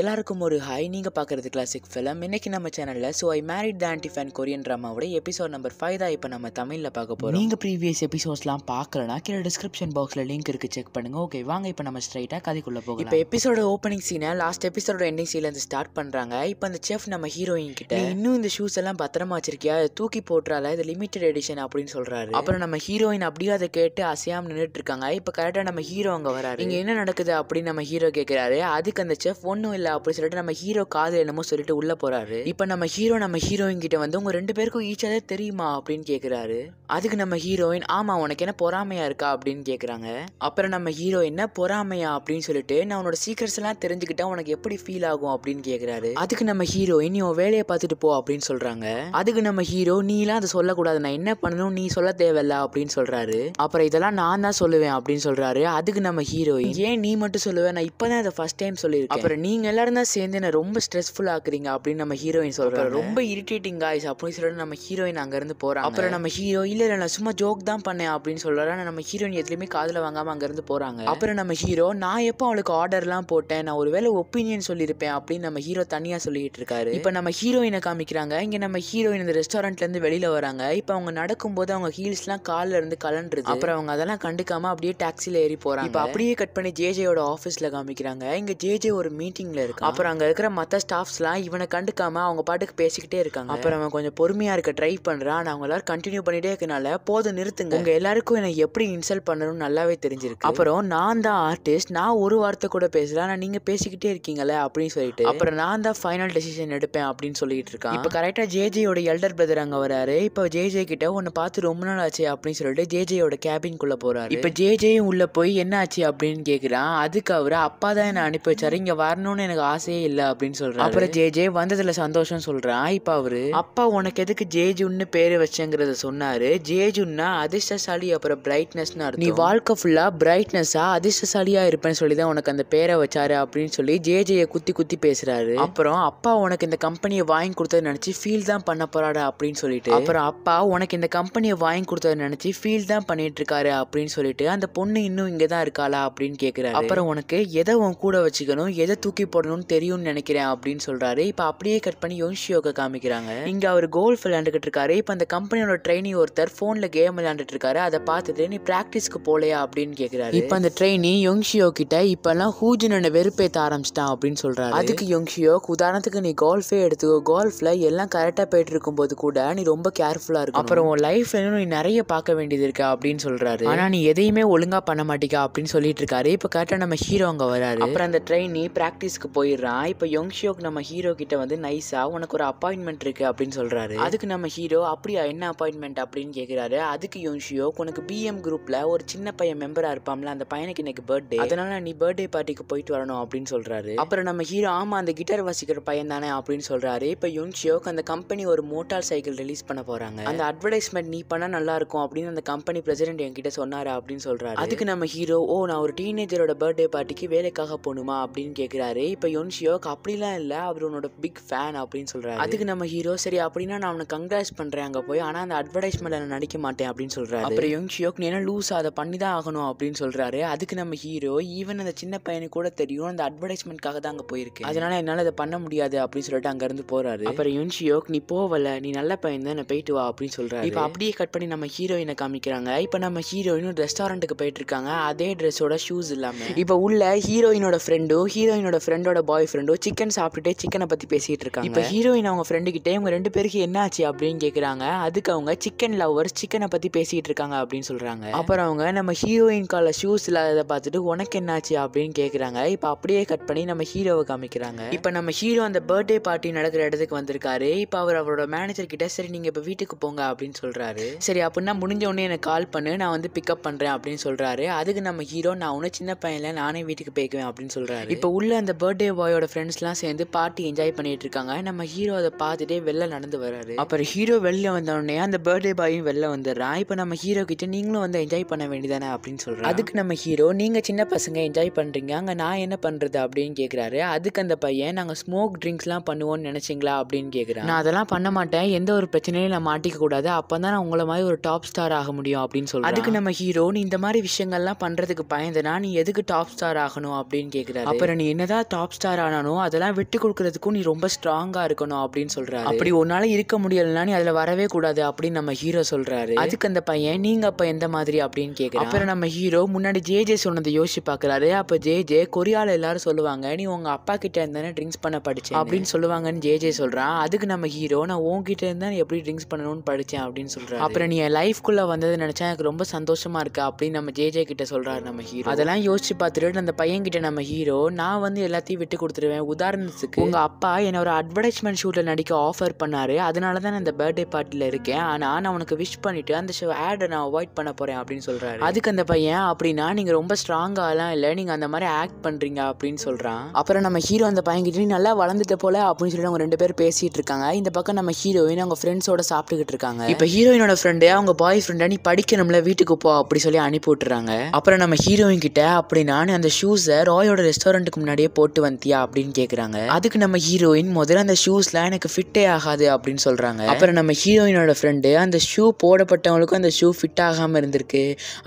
எல்லாருக்கும் ஒரு ஹை நீங்கள் பார்க்குறது கிளாசிக் ஃபிலம் இன்னைக்கு நம்ம சேனலில் so I married the anti fan Korean ட்ராமாவோட எபிசோட் நம்பர் ஃபைவ் தான் இப்போ நம்ம தமிழில் பார்க்க போகிறோம் நீங்கள் ப்ரீவியஸ் எபிசோட்ஸ்லாம் பார்க்கலனா கீழே டிஸ்கிரிப்ஷன் பாக்ஸில் லிங்க் இருக்குது செக் பண்ணுங்கள் ஓகே வாங்க இப்போ நம்ம ஸ்ட்ரைட்டாக கதைக்குள்ளே போகும் இப்போ எபிசோட ஓப்பனிங் சீனை லாஸ்ட் எபிசோட எண்டிங் சீலேருந்து ஸ்டார்ட் பண்ணுறாங்க இப்போ அந்த செஃப் நம்ம ஹீரோயின் கிட்ட இன்னும் இந்த ஷூஸ் எல்லாம் பத்திரமா வச்சிருக்கியா தூக்கி போட்டுறால இது லிமிடெட் எடிஷன் அப்படின்னு சொல்கிறாரு அப்புறம் நம்ம ஹீரோயின் அப்படியே அதை கேட்டு அசையாம நின்றுட்டு இருக்காங்க இப்போ கரெக்டாக நம்ம ஹீரோ அங்கே வராரு இங்கே என்ன நடக்குது அப்படின்னு நம்ம ஹீரோ கேட்குறாரு அதுக்கு அந்த செஃப் ஒன் ஒன்றும் இல்லை அப்படி சொல்லிட்டு நம்ம ஹீரோ காதல் என்னமோ சொல்லிட்டு உள்ளே போகிறாரு இப்போ நம்ம ஹீரோ நம்ம ஹீரோயின் கிட்ட வந்து உங்கள் ரெண்டு பேருக்கும் ஈச்சாதே தெரியுமா அப்படின்னு கேட்குறாரு அதுக்கு நம்ம ஹீரோயின் ஆமாம் உனக்கு என்ன பொறாமையா இருக்கா அப்படின்னு கேட்குறாங்க அப்புறம் நம்ம ஹீரோ என்ன பொறாமையா அப்படின்னு சொல்லிட்டு நான் உன்னோட சீக்கிரஸ் எல்லாம் தெரிஞ்சுக்கிட்டா உனக்கு எப்படி ஃபீல் ஆகும் அப்படின்னு கேட்குறாரு அதுக்கு நம்ம ஹீரோயின் நீ உன் வேலையை பார்த்துட்டு போ அப்படின்னு சொல்கிறாங்க அதுக்கு நம்ம ஹீரோ நீலாம் அதை சொல்லக்கூடாது நான் என்ன பண்ணணும் நீ சொல்ல தேவையில்ல அப்படின்னு சொல்கிறாரு அப்புறம் இதெல்லாம் நான் தான் சொல்லுவேன் அப்படின்னு சொல்கிறாரு அதுக்கு நம்ம ஹீரோயின் ஏன் நீ மட்டும் சொல்லுவேன் நான் இப்போ தான் ஃபர்ஸ்ட் டைம் சொல்லியிருக்கேன் அப்புறம் நீ நீங்கள் எல்லாரும் தான் சேர்ந்து என்ன ரொம்ப ஸ்ட்ரெஸ்ஃபுல் ஆக்குறீங்க அப்படின்னு நம்ம ஹீரோயின் சொல்கிறோம் ரொம்ப இரிட்டேட்டிங் காய்ஸ் அப்படின்னு சொல்லிட்டு நம்ம ஹீரோயின் அங்கேருந்து போகிறாங்க அப்புறம் நம்ம ஹீரோ இல்லை இல்லை நான் சும்மா ஜோக் தான் பண்ணேன் அப்படின்னு சொல்கிறேன் நம்ம ஹீரோயின் எதுலேயுமே காதில் வாங்காமல் அங்கேருந்து போகிறாங்க அப்புறம் நம்ம ஹீரோ நான் எப்போ அவளுக்கு ஆர்டர்லாம் போட்டேன் நான் ஒரு வேலை ஒப்பீனியன் சொல்லியிருப்பேன் அப்படின்னு நம்ம ஹீரோ தனியாக சொல்லிட்டு இருக்காரு இப்போ நம்ம ஹீரோயினை காமிக்கிறாங்க இங்கே நம்ம ஹீரோயின் இந்த ரெஸ்டாரண்ட்லேருந்து வெளியில் வராங்க இப்போ அவங்க நடக்கும்போது அவங்க ஹீல்ஸ்லாம் காலில் இருந்து கலண்டுருது அப்புறம் அவங்க அதெல்லாம் கண்டுக்காமல் அப்படியே டாக்ஸியில் ஏறி போகிறாங்க இப்போ அப்படியே கட் பண்ணி ஜேஜேயோட ஆஃபீஸில் காமிக்கிறாங்க இங்கே ஜேஜே ஒரு மீட்டிங் மீட்டிங்கில் இருக்கான் அப்புறம் அங்கே இருக்கிற மற்ற ஸ்டாஃப்ஸ்லாம் இவனை கண்டுக்காமல் அவங்க பாட்டுக்கு பேசிக்கிட்டே இருக்காங்க அப்புறம் அவன் கொஞ்சம் பொறுமையாக இருக்க ட்ரை பண்ணுறான் அவங்க எல்லாரும் கண்டினியூ பண்ணிகிட்டே இருக்கனால போது நிறுத்துங்க உங்கள் எல்லாருக்கும் என்னை எப்படி இன்சல்ட் பண்ணணும்னு நல்லாவே தெரிஞ்சிருக்கு அப்புறம் நான் தான் ஆர்டிஸ்ட் நான் ஒரு வார்த்தை கூட பேசல ஆனால் நீங்கள் பேசிக்கிட்டே இருக்கீங்களே அப்படின்னு சொல்லிட்டு அப்புறம் நான் தான் ஃபைனல் டெசிஷன் எடுப்பேன் அப்படின்னு சொல்லிட்டு இருக்கான் இப்போ கரெக்டாக ஜேஜேயோட எல்டர் பிரதர் அங்கே வராரு இப்போ ஜேஜே கிட்ட உன்னை பார்த்து ரொம்ப நாள் ஆச்சு அப்படின்னு சொல்லிட்டு ஜேஜேயோட கேபின்குள்ளே போகிறாரு இப்போ ஜேஜேயும் உள்ளே போய் என்ன ஆச்சு அப்படின்னு கேட்குறான் அதுக்கு அவர் அப்பா தான் என்னை அனுப்பி வச்சாரு இங்கே வரணும் ஆகணும்னு எனக்கு ஆசையே இல்லை அப்படின்னு சொல்கிறேன் அப்புறம் ஜே ஜே வந்ததில் சந்தோஷம் சொல்கிறான் இப்போ அவரு அப்பா உனக்கு எதுக்கு ஜேஜுன்னு பேர் சொன்னாரு சொன்னார் ஜேஜுன்னா அதிர்ஷ்டசாலி அப்புறம் பிரைட்னஸ்னு நீ வாழ்க்கை ஃபுல்லாக பிரைட்னஸாக அதிர்ஷ்டசாலியாக இருப்பேன்னு சொல்லி தான் உனக்கு அந்த பேரை வச்சாரு அப்படின்னு சொல்லி ஜேஜேயை குத்தி குத்தி பேசுகிறாரு அப்புறம் அப்பா உனக்கு இந்த கம்பெனியை வாங்கி கொடுத்தது நினச்சி ஃபீல் தான் பண்ண போகிறாடா அப்படின்னு சொல்லிட்டு அப்புறம் அப்பா உனக்கு இந்த கம்பெனியை வாங்கி கொடுத்தது நினச்சி ஃபீல் தான் பண்ணிட்டு இருக்காரு அப்படின்னு சொல்லிட்டு அந்த பொண்ணு இன்னும் இங்கே தான் இருக்காளா அப்படின்னு கேட்குறாரு அப்புறம் உனக்கு எதை உன் கூட வச்சுக்கணும் எதை தூக்கி போடணும்னு தெரியும்னு நினைக்கிறேன் அப்படின்னு சொல்கிறாரு இப்போ அப்படியே கட் பண்ணி யோன்ஷியோக்கு காமிக்கிறாங்க இங்கே அவர் கோல்ஃப் விளையாண்டுகிட்டு இருக்காரு இப்போ அந்த கம்பெனியோட ட்ரெயினி ஒருத்தர் ஃபோனில் கேம் விளையாண்டுட்டு இருக்காரு அதை பார்த்துட்டு நீ ப்ராக்டிஸ்க்கு போலையா அப்படின்னு கேட்குறாரு இப்போ அந்த ட்ரெயினி யோங்ஷியோ கிட்ட இப்போல்லாம் ஹூஜனோட வெறுப்பேற்ற ஆரம்பிச்சிட்டான் அப்படின்னு சொல்கிறாரு அதுக்கு யோங்ஷியோ உதாரணத்துக்கு நீ கோல்ஃபே எடுத்துக்கோ கோல்ஃப்ல எல்லாம் கரெக்டாக போயிட்டு இருக்கும்போது கூட நீ ரொம்ப கேர்ஃபுல்லாக இருக்கும் அப்புறம் உன் லைஃப்ல நீ நிறைய பார்க்க வேண்டியது இருக்கா அப்படின்னு சொல்கிறாரு ஆனா நீ எதையுமே ஒழுங்காக பண்ண மாட்டேங்க அப்படின்னு சொல்லிட்டு இருக்காரு இப்போ கரெக்டாக நம்ம ஹீரோ அங்கே வராரு அப்புறம் அந்த ட்ரெயினி ப்ராக்டிஸ் ஆஃபீஸ்க்கு போயிடுறான் இப்போ ஷியோக் நம்ம ஹீரோ கிட்ட வந்து நைஸா உனக்கு ஒரு அப்பாயின்மெண்ட் இருக்குது அப்படின்னு சொல்கிறாரு அதுக்கு நம்ம ஹீரோ அப்படியா என்ன அப்பாயின்மெண்ட் அப்படின்னு கேட்குறாரு அதுக்கு யோங் ஷியோக் உனக்கு பிஎம் குரூப்பில் ஒரு சின்ன பையன் மெம்பராக இருப்பான்ல அந்த பையனுக்கு இன்னைக்கு பர்த்டே அதனால நீ பர்த்டே பார்ட்டிக்கு போயிட்டு வரணும் அப்படின்னு சொல்கிறாரு அப்புறம் நம்ம ஹீரோ ஆமாம் அந்த கிட்டார் வாசிக்கிற பையன் தானே அப்படின்னு சொல்கிறாரு இப்போ ஷியோக் அந்த கம்பெனி ஒரு மோட்டார் சைக்கிள் ரிலீஸ் பண்ண போகிறாங்க அந்த அட்வர்டைஸ்மெண்ட் நீ பண்ணால் இருக்கும் அப்படின்னு அந்த கம்பெனி பிரசிடென்ட் என்கிட்ட சொன்னார் அப்படின்னு சொல்றாரு அதுக்கு நம்ம ஹீரோ ஓ நான் ஒரு டீனேஜரோட பர்த்டே பார்ட்டிக்கு வேலைக்காக போகணுமா அப்படின்னு கேட்குறாரு சொல்கிறாரு இப்போ யோன்ஷியோக்கு அப்படிலாம் இல்லை அவர் உன்னோட பிக் ஃபேன் அப்படின்னு சொல்கிறாரு அதுக்கு நம்ம ஹீரோ சரி அப்படின்னா நான் அவனை கங்க்ராஸ் பண்ணுறேன் அங்கே போய் ஆனால் அந்த அட்வர்டைஸ்மெண்ட்டில் நான் நடிக்க மாட்டேன் அப்படின்னு சொல்கிறாரு அப்புறம் யோன்ஷியோக் நீ என்ன லூஸ் அதை பண்ணி தான் ஆகணும் அப்படின்னு சொல்கிறாரு அதுக்கு நம்ம ஹீரோ ஈவன் அந்த சின்ன பையனுக்கு கூட தெரியும் அந்த அட்வர்டைஸ்மெண்ட்காக தான் அங்கே போயிருக்கு அதனால என்னால் அதை பண்ண முடியாது அப்படின்னு சொல்லிட்டு அங்கேருந்து போகிறாரு அப்புறம் யோன்ஷியோக் நீ போவல நீ நல்ல பையன் தான் போயிட்டு வா அப்படின்னு சொல்கிறாரு இப்போ அப்படியே கட் பண்ணி நம்ம ஹீரோயினை காமிக்கிறாங்க இப்போ நம்ம ஹீரோயின் ரெஸ்டாரண்ட்டுக்கு போயிட்டு இருக்காங்க அதே ட்ரெஸ்ஸோட ஷூஸ் இல்லாமல் இப்போ உள்ள ஹீரோயினோட ஃப்ரெண்டும் ஹீரோயினோட ஃப்ரெண்டோட பாய் ஃப்ரெண்டோ சிக்கன் சாப்பிட்டுட்டே சிக்கனை பற்றி பேசிகிட்டு இருக்காங்க இப்போ ஹீரோயின் அவங்க ஃப்ரெண்டுக்கிட்டே இவங்க ரெண்டு பேருக்கு என்ன ஆச்சு அப்படின்னு கேட்குறாங்க அதுக்கு அவங்க சிக்கன் லவ்வர்ஸ் சிக்கனை பற்றி பேசிகிட்டு இருக்காங்க அப்படின்னு சொல்கிறாங்க அப்புறம் அவங்க நம்ம ஹீரோயின் கால ஷூஸ் இல்லாததை பார்த்துட்டு உனக்கு என்னாச்சு அப்படின்னு கேட்குறாங்க இப்போ அப்படியே கட் பண்ணி நம்ம ஹீரோவை காமிக்கிறாங்க இப்போ நம்ம ஹீரோ அந்த பர்த்டே பார்ட்டி நடக்கிற இடத்துக்கு வந்திருக்காரு இப்போ அவர் அவரோட மேனேஜர் கிட்ட சரி நீங்கள் இப்போ வீட்டுக்கு போங்க அப்படின்னு சொல்கிறாரு சரி அப்படின்னா முடிஞ்ச உடனே எனக்கு கால் பண்ணு நான் வந்து பிக்கப் பண்ணுறேன் அப்படின்னு சொல்கிறாரு அதுக்கு நம்ம ஹீரோ நான் ஒன்றும் சின்ன பையனில் நானே வீட்டுக்கு போய்க்குவேன் அப்படின்னு சொல்கிறாரு இப்போ உள்ள அந்த பர்த்டே பாயோட ஃப்ரெண்ட்ஸ்லாம் சேர்ந்து பார்ட்டி என்ஜாய் பண்ணிட்டு இருக்காங்க நம்ம ஹீரோ அதை பார்த்துட்டே வெளில நடந்து வர்றாரு அப்புறம் ஹீரோ வெளில வந்தோடனே அந்த பர்த்டே பாயும் வெளில வந்துடுறான் இப்போ நம்ம ஹீரோ கிட்ட நீங்களும் வந்து என்ஜாய் பண்ண வேண்டியதானே அப்படின்னு சொல்கிறேன் அதுக்கு நம்ம ஹீரோ நீங்கள் சின்ன பசங்க என்ஜாய் பண்ணுறீங்க அங்கே நான் என்ன பண்ணுறது அப்படின்னு கேட்குறாரு அதுக்கு அந்த பையன் நாங்கள் ஸ்மோக் ட்ரிங்க்ஸ்லாம் பண்ணுவோம்னு நினச்சிங்களா அப்படின்னு கேட்குறேன் நான் அதெல்லாம் பண்ண மாட்டேன் எந்த ஒரு பிரச்சனையும் நான் மாட்டிக்க கூடாது அப்பதான் நான் உங்களை மாதிரி ஒரு டாப் ஸ்டார் ஆக முடியும் அப்படின்னு சொல்லி அதுக்கு நம்ம ஹீரோ நீ இந்த மாதிரி விஷயங்கள்லாம் பண்ணுறதுக்கு பயந்தனா நீ எதுக்கு டாப் ஸ்டார் ஆகணும் அப்படின்னு கேக்குறாரு அப்புறம் நீ என்னதான் டாப் ஸ்டார் ஆனானோ அதெல்லாம் விட்டு கொடுக்கறதுக்கும் நீ ரொம்ப ஸ்ட்ராங்காக இருக்கணும் அப்படின்னு சொல்கிறாரு அப்படி உன்னால் இருக்க முடியலன்னா நீ அதில் வரவே கூடாது அப்படின்னு நம்ம ஹீரோ சொல்கிறாரு அதுக்கு அந்த பையன் நீங்கள் அப்போ எந்த மாதிரி அப்படின்னு கேட்குறேன் அப்புறம் நம்ம ஹீரோ முன்னாடி ஜேஜே சொன்னதை யோசிச்சு பார்க்குறாரு அப்போ ஜேஜே கொரியாவில் எல்லாரும் சொல்லுவாங்க நீ உங்கள் அப்பா கிட்ட இருந்தானே ட்ரிங்க்ஸ் பண்ண படிச்சேன் அப்படின்னு சொல்லுவாங்கன்னு ஜேஜே சொல்கிறான் அதுக்கு நம்ம ஹீரோ நான் உங்ககிட்ட இருந்தா எப்படி ட்ரிங்க்ஸ் பண்ணணும்னு படித்தேன் அப்படின்னு சொல்கிறேன் அப்புறம் நீ என் லைஃப்குள்ளே வந்தது நினச்சா எனக்கு ரொம்ப சந்தோஷமாக இருக்கு அப்படின்னு நம்ம ஜேஜே கிட்ட சொல்கிறாரு நம்ம ஹீரோ அதெல்லாம் யோசிச்சு பார்த்துட்டு அந்த பையன் கிட்ட நம்ம ஹீரோ நான் வந்து எல்லாத்தையும் விட்டு கொடுத்துருவேன் உதாரணத்துக்கு உங்கள் அப்பா என்னை ஒரு அட்வர்டைஸ்மெண்ட் ஷூட்டில் நடிக்க ஆஃபர் பண்ணார் அதனால தான் நான் இந்த பர்த்டே பார்ட்டியில் இருக்கேன் ஆனால் நான் உனக்கு விஷ் பண்ணிவிட்டு அந்த ஷோ ஆடை நான் அவாய்ட் பண்ண போகிறேன் அப்படின்னு சொல்கிறாரு அதுக்கு அந்த பையன் அப்படின்னா நீங்கள் ரொம்ப ஸ்ட்ராங்காகலாம் இல்லை நீங்கள் அந்த மாதிரி ஆக்ட் பண்ணுறீங்க அப்படின்னு சொல்கிறான் அப்புறம் நம்ம ஹீரோ அந்த பையன்கிட்ட நீ நல்லா வளர்ந்துட்ட போல அப்படின்னு சொல்லி அவங்க ரெண்டு பேர் பேசிகிட்டு இருக்காங்க இந்த பக்கம் நம்ம ஹீரோயின் அவங்க ஃப்ரெண்ட்ஸோட சாப்பிட்டுக்கிட்டு இருக்காங்க இப்போ ஹீரோயினோட ஃப்ரெண்டு அவங்க பாய் ஃப்ரெண்டை நீ படிக்கணும்ல வீட்டுக்கு போ அப்படி சொல்லி அனுப்பி விட்டுறாங்க அப்புறம் நம்ம ஹீரோயின் கிட்ட அப்படி நான் அந்த ஷூஸை ராயோட ரெஸ்டாரண்ட்டுக்கு முன்னாடியே போ போட்டு வந்தியா அப்படின்னு கேட்குறாங்க அதுக்கு நம்ம ஹீரோயின் முதல்ல அந்த ஷூஸ்லாம் எனக்கு ஃபிட்டே ஆகாது அப்படின்னு சொல்றாங்க அப்புறம் நம்ம ஹீரோயினோட ஃப்ரெண்டு அந்த ஷூ போடப்பட்டவங்களுக்கும் அந்த ஷூ ஃபிட் ஆகாமல் இருந்திருக்கு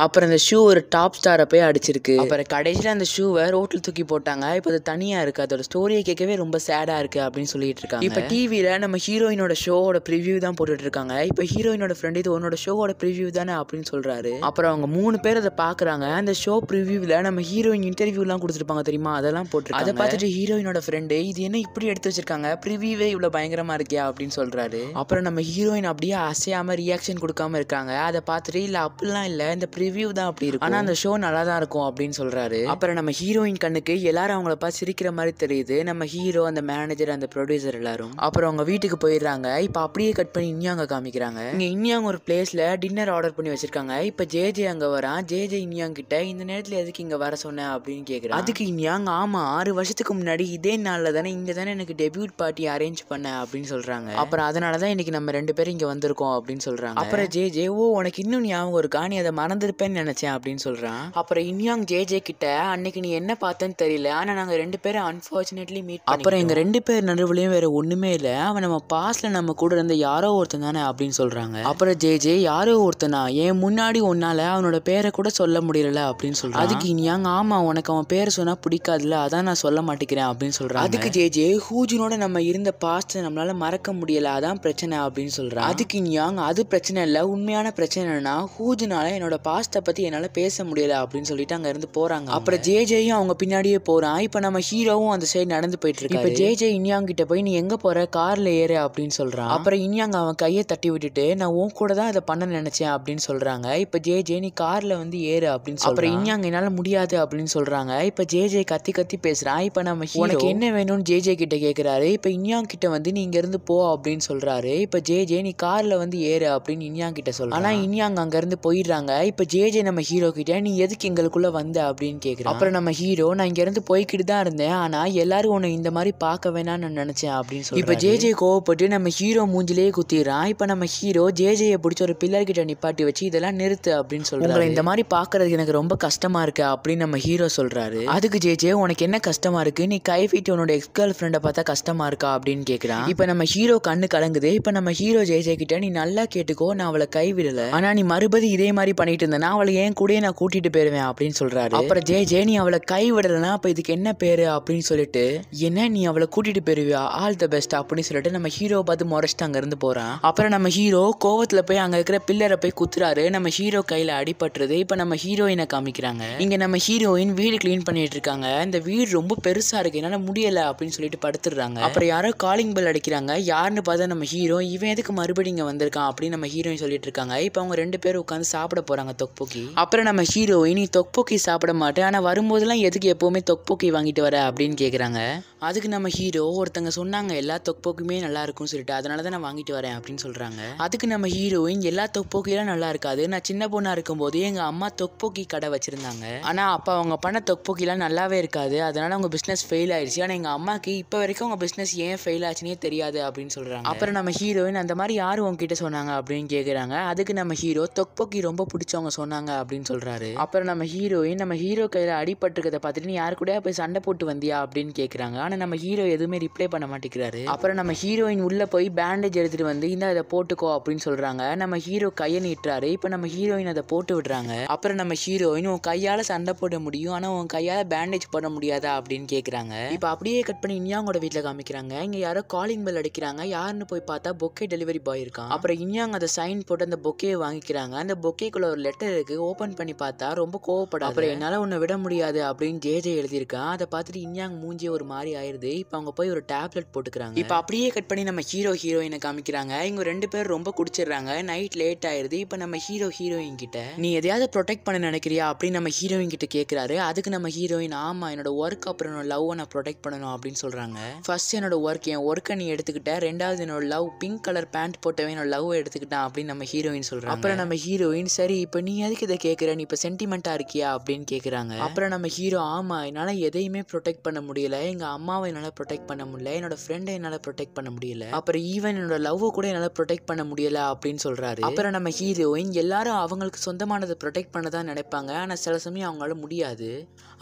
அப்புறம் அந்த ஷூ ஒரு டாப் ஸ்டாரை போய் அடிச்சிருக்கு அப்புறம் கடைசியில் அந்த ஷூவை ரோட்டில் தூக்கி போட்டாங்க இப்போ அது தனியாக இருக்கு அதோட ஸ்டோரியை கேட்கவே ரொம்ப சேடாக இருக்கு அப்படின்னு சொல்லிட்டு இருக்காங்க இப்போ டிவியில் நம்ம ஹீரோயினோட ஷோவோட ப்ரிவியூ தான் போட்டுட்டு இருக்காங்க இப்போ ஹீரோயினோட ஃப்ரெண்ட் இது உன்னோட ஷோவோட ப்ரிவியூ தானே அப்படின்னு சொல்றாரு அப்புறம் அவங்க மூணு பேர் அதை பாக்குறாங்க அந்த ஷோ ப்ரிவியூல நம்ம ஹீரோயின் இன்டர்வியூலாம் கொடுத்துருப்பாங்க தெரியுமா அதெல்லாம் போட்டு அதை பார்த்துட்டு ஹீரோயினோட ஃப்ரெண்டு இது என்ன இப்படி எடுத்து வச்சிருக்காங்க ப்ரிவியூவே இவ்வளோ பயங்கரமா இருக்கியா அப்படின்னு சொல்றாரு அப்புறம் நம்ம ஹீரோயின் அப்படியே அசையாம ரியாக்ஷன் கொடுக்காம இருக்காங்க அதை பார்த்துட்டு இல்லை அப்படிலாம் இல்லை இந்த ப்ரிவியூ தான் அப்படி இருக்கும் ஆனால் அந்த ஷோ நல்லா தான் இருக்கும் அப்படின்னு சொல்றாரு அப்புறம் நம்ம ஹீரோயின் கண்ணுக்கு எல்லாரும் அவங்கள பார்த்து சிரிக்கிற மாதிரி தெரியுது நம்ம ஹீரோ அந்த மேனேஜர் அந்த ப்ரொடியூசர் எல்லாரும் அப்புறம் அவங்க வீட்டுக்கு போயிடுறாங்க இப்போ அப்படியே கட் பண்ணி இன்னியாங்க காமிக்கிறாங்க இங்க இன்யாங் ஒரு பிளேஸ்ல டின்னர் ஆர்டர் பண்ணி வச்சிருக்காங்க இப்போ ஜேஜே அங்க வரான் ஜேஜே ஜே கிட்ட இந்த நேரத்தில் எதுக்கு இங்க வர சொன்ன அப்படின்னு கேட்குறேன் அதுக்கு இன்யாங் ஆமா ஆறு வருஷத்துக்கு முன்னாடி இதே நாளில் தானே இங்கே தானே எனக்கு டெபியூட் பார்ட்டி அரேஞ்ச் பண்ண அப்படின்னு சொல்கிறாங்க அப்புறம் அதனால தான் இன்றைக்கி நம்ம ரெண்டு பேரும் இங்கே வந்திருக்கோம் அப்படின்னு சொல்கிறாங்க அப்புறம் ஜே ஜே ஓ உனக்கு இன்னும் ஞாபகம் இருக்கா நீ அதை மறந்துருப்பேன்னு நினச்சேன் அப்படின்னு சொல்கிறான் அப்புறம் இன்யாங் ஜே ஜே கிட்ட அன்னைக்கு நீ என்ன பார்த்தேன்னு தெரியல ஆனால் நாங்கள் ரெண்டு பேரும் அன்ஃபார்ச்சுனேட்லி மீட் அப்புறம் எங்கள் ரெண்டு பேர் நடுவுலையும் வேறு ஒன்றுமே இல்லை அவன் நம்ம பாஸில் நம்ம கூட இருந்த யாரோ ஒருத்தன் தானே அப்படின்னு சொல்கிறாங்க அப்புறம் ஜே ஜே யாரோ ஒருத்தனா என் முன்னாடி ஒன்னால அவனோட பேரை கூட சொல்ல முடியல அப்படின்னு சொல்கிறான் அதுக்கு இன்யாங் ஆமாம் உனக்கு அவன் பேர் சொன்னால் பிடிக்காதுல்ல அதான் நான் நான் சொல்ல மாட்டேங்கிறேன் அப்படின்னு சொல்கிறேன் அதுக்கு ஜேஜே ஹூஜினோட நம்ம இருந்த பாஸ்ட்டை நம்மளால மறக்க முடியல அதான் பிரச்சனை அப்படின்னு சொல்கிறான் அதுக்கு இன்யாங் அது பிரச்சனை இல்லை உண்மையான பிரச்சனைனா ஹூஜுனால என்னோட பாஸ்ட்டை பற்றி என்னால் பேச முடியல அப்படின்னு சொல்லிட்டு அங்கேருந்து போகிறாங்க அப்புறம் ஜேஜேயும் அவங்க பின்னாடியே போகிறான் இப்போ நம்ம ஹீரோவும் அந்த சைடு நடந்து போயிட்டு இருக்கு இப்போ ஜேஜே இன்யாங் கிட்ட போய் நீ எங்கே போகிற காரில் ஏறு அப்படின்னு சொல்கிறான் அப்புறம் இன்யாங் அவன் கையை தட்டி விட்டுட்டு நான் உன் கூட தான் இதை பண்ண நினச்சேன் அப்படின்னு சொல்கிறாங்க இப்போ ஜேஜே நீ காரில் வந்து ஏறு அப்படின்னு அப்புறம் இன்யாங் என்னால் முடியாது அப்படின்னு சொல்கிறாங்க இப்போ ஜேஜே கத்தி கத்தி பேசுகிறேன் பேசுகிறேன் இப்போ நம்ம உனக்கு என்ன வேணும்னு ஜேஜே கிட்ட கேட்குறாரு இப்போ இன்யாங் கிட்ட வந்து நீ இங்கேருந்து போ அப்படின்னு சொல்கிறாரு இப்போ ஜேஜே நீ காரில் வந்து ஏறு அப்படின்னு இன்யாங் கிட்ட சொல்ல ஆனால் இன்யாங் அங்கேருந்து போயிடுறாங்க இப்போ ஜேஜே நம்ம ஹீரோ கிட்ட நீ எதுக்கு எங்களுக்குள்ளே வந்த அப்படின்னு கேட்குறேன் அப்புறம் நம்ம ஹீரோ நான் இங்கேருந்து போய்கிட்டு தான் இருந்தேன் ஆனால் எல்லாரும் உன்னை இந்த மாதிரி பார்க்க வேணாம்னு நான் நினச்சேன் அப்படின்னு சொல்லி இப்போ ஜேஜே கோவப்பட்டு நம்ம ஹீரோ மூஞ்சிலேயே குத்திடுறான் இப்போ நம்ம ஹீரோ ஜேஜேயை பிடிச்ச ஒரு பில்லர் கிட்ட நிப்பாட்டி வச்சு இதெல்லாம் நிறுத்து அப்படின்னு சொல்லுவாங்க இந்த மாதிரி பார்க்கறதுக்கு எனக்கு ரொம்ப கஷ்டமாக இருக்குது அப்படின்னு நம்ம ஹீரோ சொல்கிறாரு அதுக்கு ஜேஜே உனக்கு என்ன கஷ்டம் கஷ்டமா இருக்கு நீ கைஃபிட்டு உன்னோட எக்ஸ் கேர்ள் ஃப்ரெண்டை பார்த்தா கஷ்டமாக இருக்கா அப்படின்னு கேட்குறான் இப்போ நம்ம ஹீரோ கண்ணு கலங்குது இப்போ நம்ம ஹீரோ ஜெய்ஜெய் கிட்ட நீ நல்லா கேட்டுக்கோ நான் அவளை கைவிடலை ஆனால் நீ மறுபடியும் இதே மாதிரி பண்ணிட்டு இருந்தா அவளை ஏன் கூட நான் கூட்டிட்டு போயிருவேன் அப்படின்னு சொல்கிறாரு அப்புறம் ஜெய ஜெய நீ அவளை கைவிடலைன்னா அப்ப இதுக்கு என்ன பேரு அப்படின்னு சொல்லிட்டு என்ன நீ அவளை கூட்டிட்டு போயிருவியா ஆல் த பெஸ்ட் அப்படின்னு சொல்லிட்டு நம்ம ஹீரோ பார்த்து முறைச்சிட்டு அங்கேருந்து போகிறான் அப்புறம் நம்ம ஹீரோ கோவத்தில் போய் அங்கே இருக்கிற பில்லரை போய் குத்துறாரு நம்ம ஹீரோ கையில் அடிபட்டுறது இப்போ நம்ம ஹீரோயினை காமிக்கிறாங்க இங்கே நம்ம ஹீரோயின் வீடு க்ளீன் பண்ணிட்டு இருக்காங்க இந்த வீடு ரொம்ப ரொம்ப பெருசாக இருக்குது என்னால் முடியலை அப்படின்னு சொல்லிட்டு படுத்துடுறாங்க அப்புறம் யாரோ காலிங் பெல் அடிக்கிறாங்க யாருன்னு பார்த்தா நம்ம ஹீரோ இவன் எதுக்கு மறுபடியும் இங்கே வந்திருக்கான் அப்படின்னு நம்ம ஹீரோயின் சொல்லிட்டு இருக்காங்க இப்போ அவங்க ரெண்டு பேரும் உட்காந்து சாப்பிட போகிறாங்க தொக்போக்கி அப்புறம் நம்ம ஹீரோ இனி தொக்போக்கி சாப்பிட மாட்டேன் ஆனால் வரும்போதெல்லாம் எதுக்கு எப்போவுமே தொக்போக்கி வாங்கிட்டு வர அப்படின்னு கேட்குறாங்க அதுக்கு நம்ம ஹீரோ ஒருத்தங்க சொன்னாங்க எல்லா தொக்போக்குமே நல்லா இருக்கும்னு சொல்லிட்டு அதனால தான் நான் வாங்கிட்டு வரேன் அப்படின்னு சொல்கிறாங்க அதுக்கு நம்ம ஹீரோயின் எல்லா தொக்போக்கிலாம் நல்லா இருக்காது நான் சின்ன பொண்ணாக இருக்கும்போது எங்கள் அம்மா தொக்போக்கி கடை வச்சுருந்தாங்க ஆனால் அப்போ அவங்க பண்ண தொக்போக்கிலாம் நல்லாவே இருக்காது அதனால் அவங்க பிஸ்னஸ் ஃபெயில் ஆயிடுச்சு ஆனால் எங்கள் அம்மாவுக்கு இப்போ வரைக்கும் உங்கள் பிஸ்னஸ் ஏன் ஃபெயில் ஆச்சுனே தெரியாது அப்படின்னு சொல்கிறாங்க அப்புறம் நம்ம ஹீரோயின் அந்த மாதிரி யார் உங்ககிட்ட சொன்னாங்க அப்படின்னு கேட்குறாங்க அதுக்கு நம்ம ஹீரோ தொக்போக்கி ரொம்ப பிடிச்சவங்க சொன்னாங்க அப்படின்னு சொல்கிறாரு அப்புறம் நம்ம ஹீரோயின் நம்ம ஹீரோ கையில் அடிபட்டிருக்கதை பார்த்துட்டு நீ யார் கூட போய் சண்டை போட்டு வந்தியா அப்படின்னு கேட்குறாங்க ஆனால் நம்ம ஹீரோ எதுவுமே ரிப்ளை பண்ண மாட்டேங்கிறாரு அப்புறம் நம்ம ஹீரோயின் உள்ளே போய் பேண்டேஜ் எடுத்துகிட்டு வந்து இந்த இதை போட்டுக்கோ அப்படின்னு சொல்கிறாங்க நம்ம ஹீரோ கையை நீட்டுறாரு இப்போ நம்ம ஹீரோயின் அதை போட்டு விடுறாங்க அப்புறம் நம்ம ஹீரோயின் உன் கையால் சண்டை போட முடியும் ஆனால் உன் கையால் பேண்டேஜ் போட முடியாதா அப்படின்னு கேட்குறாங்க இப்போ அப்படியே கட் பண்ணி இன்யாங்கோட வீட்டில் காமிக்கிறாங்க இங்கே யாரோ காலிங் பெல் அடிக்கிறாங்க யாருன்னு போய் பார்த்தா பொக்கே டெலிவரி பாய் இருக்கான் அப்புறம் இனியாங் அதை சைன் போட்டு அந்த பொக்கே வாங்கிக்கிறாங்க அந்த பொக்கேக்குள்ள ஒரு லெட்டர் இருக்கு ஓப்பன் பண்ணி பார்த்தா ரொம்ப கோவப்பட அப்புறம் என்னால் உன்னை விட முடியாது அப்படின்னு ஜேஜே எழுதியிருக்கான் அதை பார்த்துட்டு இன்யாங் மூஞ்சி ஒரு மாதிரி ஆயிடுது இப்போ அவங்க போய் ஒரு டேப்லெட் போட்டுக்கிறாங்க இப்போ அப்படியே கட் பண்ணி நம்ம ஹீரோ ஹீரோயினை காமிக்கிறாங்க இவங்க ரெண்டு பேர் ரொம்ப குடிச்சிடுறாங்க நைட் லேட் ஆயிருது இப்போ நம்ம ஹீரோ ஹீரோயின் கிட்ட நீ எதையாவது ப்ரொடெக்ட் பண்ண நினைக்கிறியா அப்படின்னு நம்ம ஹீரோயின் கிட்ட கேட்குறாரு அதுக்கு நம்ம ஹீரோயின் ஆமா என்னோட ஒர்க் அதுக்கப்புறம் என்னோட லவ்வை நான் ப்ரொடெக்ட் பண்ணணும் அப்படின்னு சொல்கிறாங்க ஃபர்ஸ்ட் என்னோட ஒர்க் என் ஒர்க்கை நீ எடுத்துக்கிட்டேன் ரெண்டாவது என்னோட லவ் பிங்க் கலர் பேண்ட் போட்டவே என்னோட லவ் எடுத்துக்கிட்டான் அப்படின்னு நம்ம ஹீரோயின் சொல்கிறாங்க அப்புறம் நம்ம ஹீரோயின் சரி இப்போ நீ எதுக்கு இதை கேட்குற நீ இப்போ சென்டிமெண்ட்டாக இருக்கியா அப்படின்னு கேட்குறாங்க அப்புறம் நம்ம ஹீரோ ஆமாம் என்னால் எதையுமே ப்ரொடெக்ட் பண்ண முடியல எங்கள் அம்மாவை என்னால் ப்ரொடெக்ட் பண்ண முடியல என்னோட ஃப்ரெண்டை என்னால் ப்ரொடெக்ட் பண்ண முடியல அப்புறம் ஈவன் என்னோட லவ்வை கூட என்னால் ப்ரொடெக்ட் பண்ண முடியல அப்படின்னு சொல்கிறாரு அப்புறம் நம்ம ஹீரோயின் எல்லாரும் அவங்களுக்கு சொந்தமானதை ப்ரொடெக்ட் பண்ண தான் நினைப்பாங்க ஆனால் சில சமயம் அவங்களால முடியாது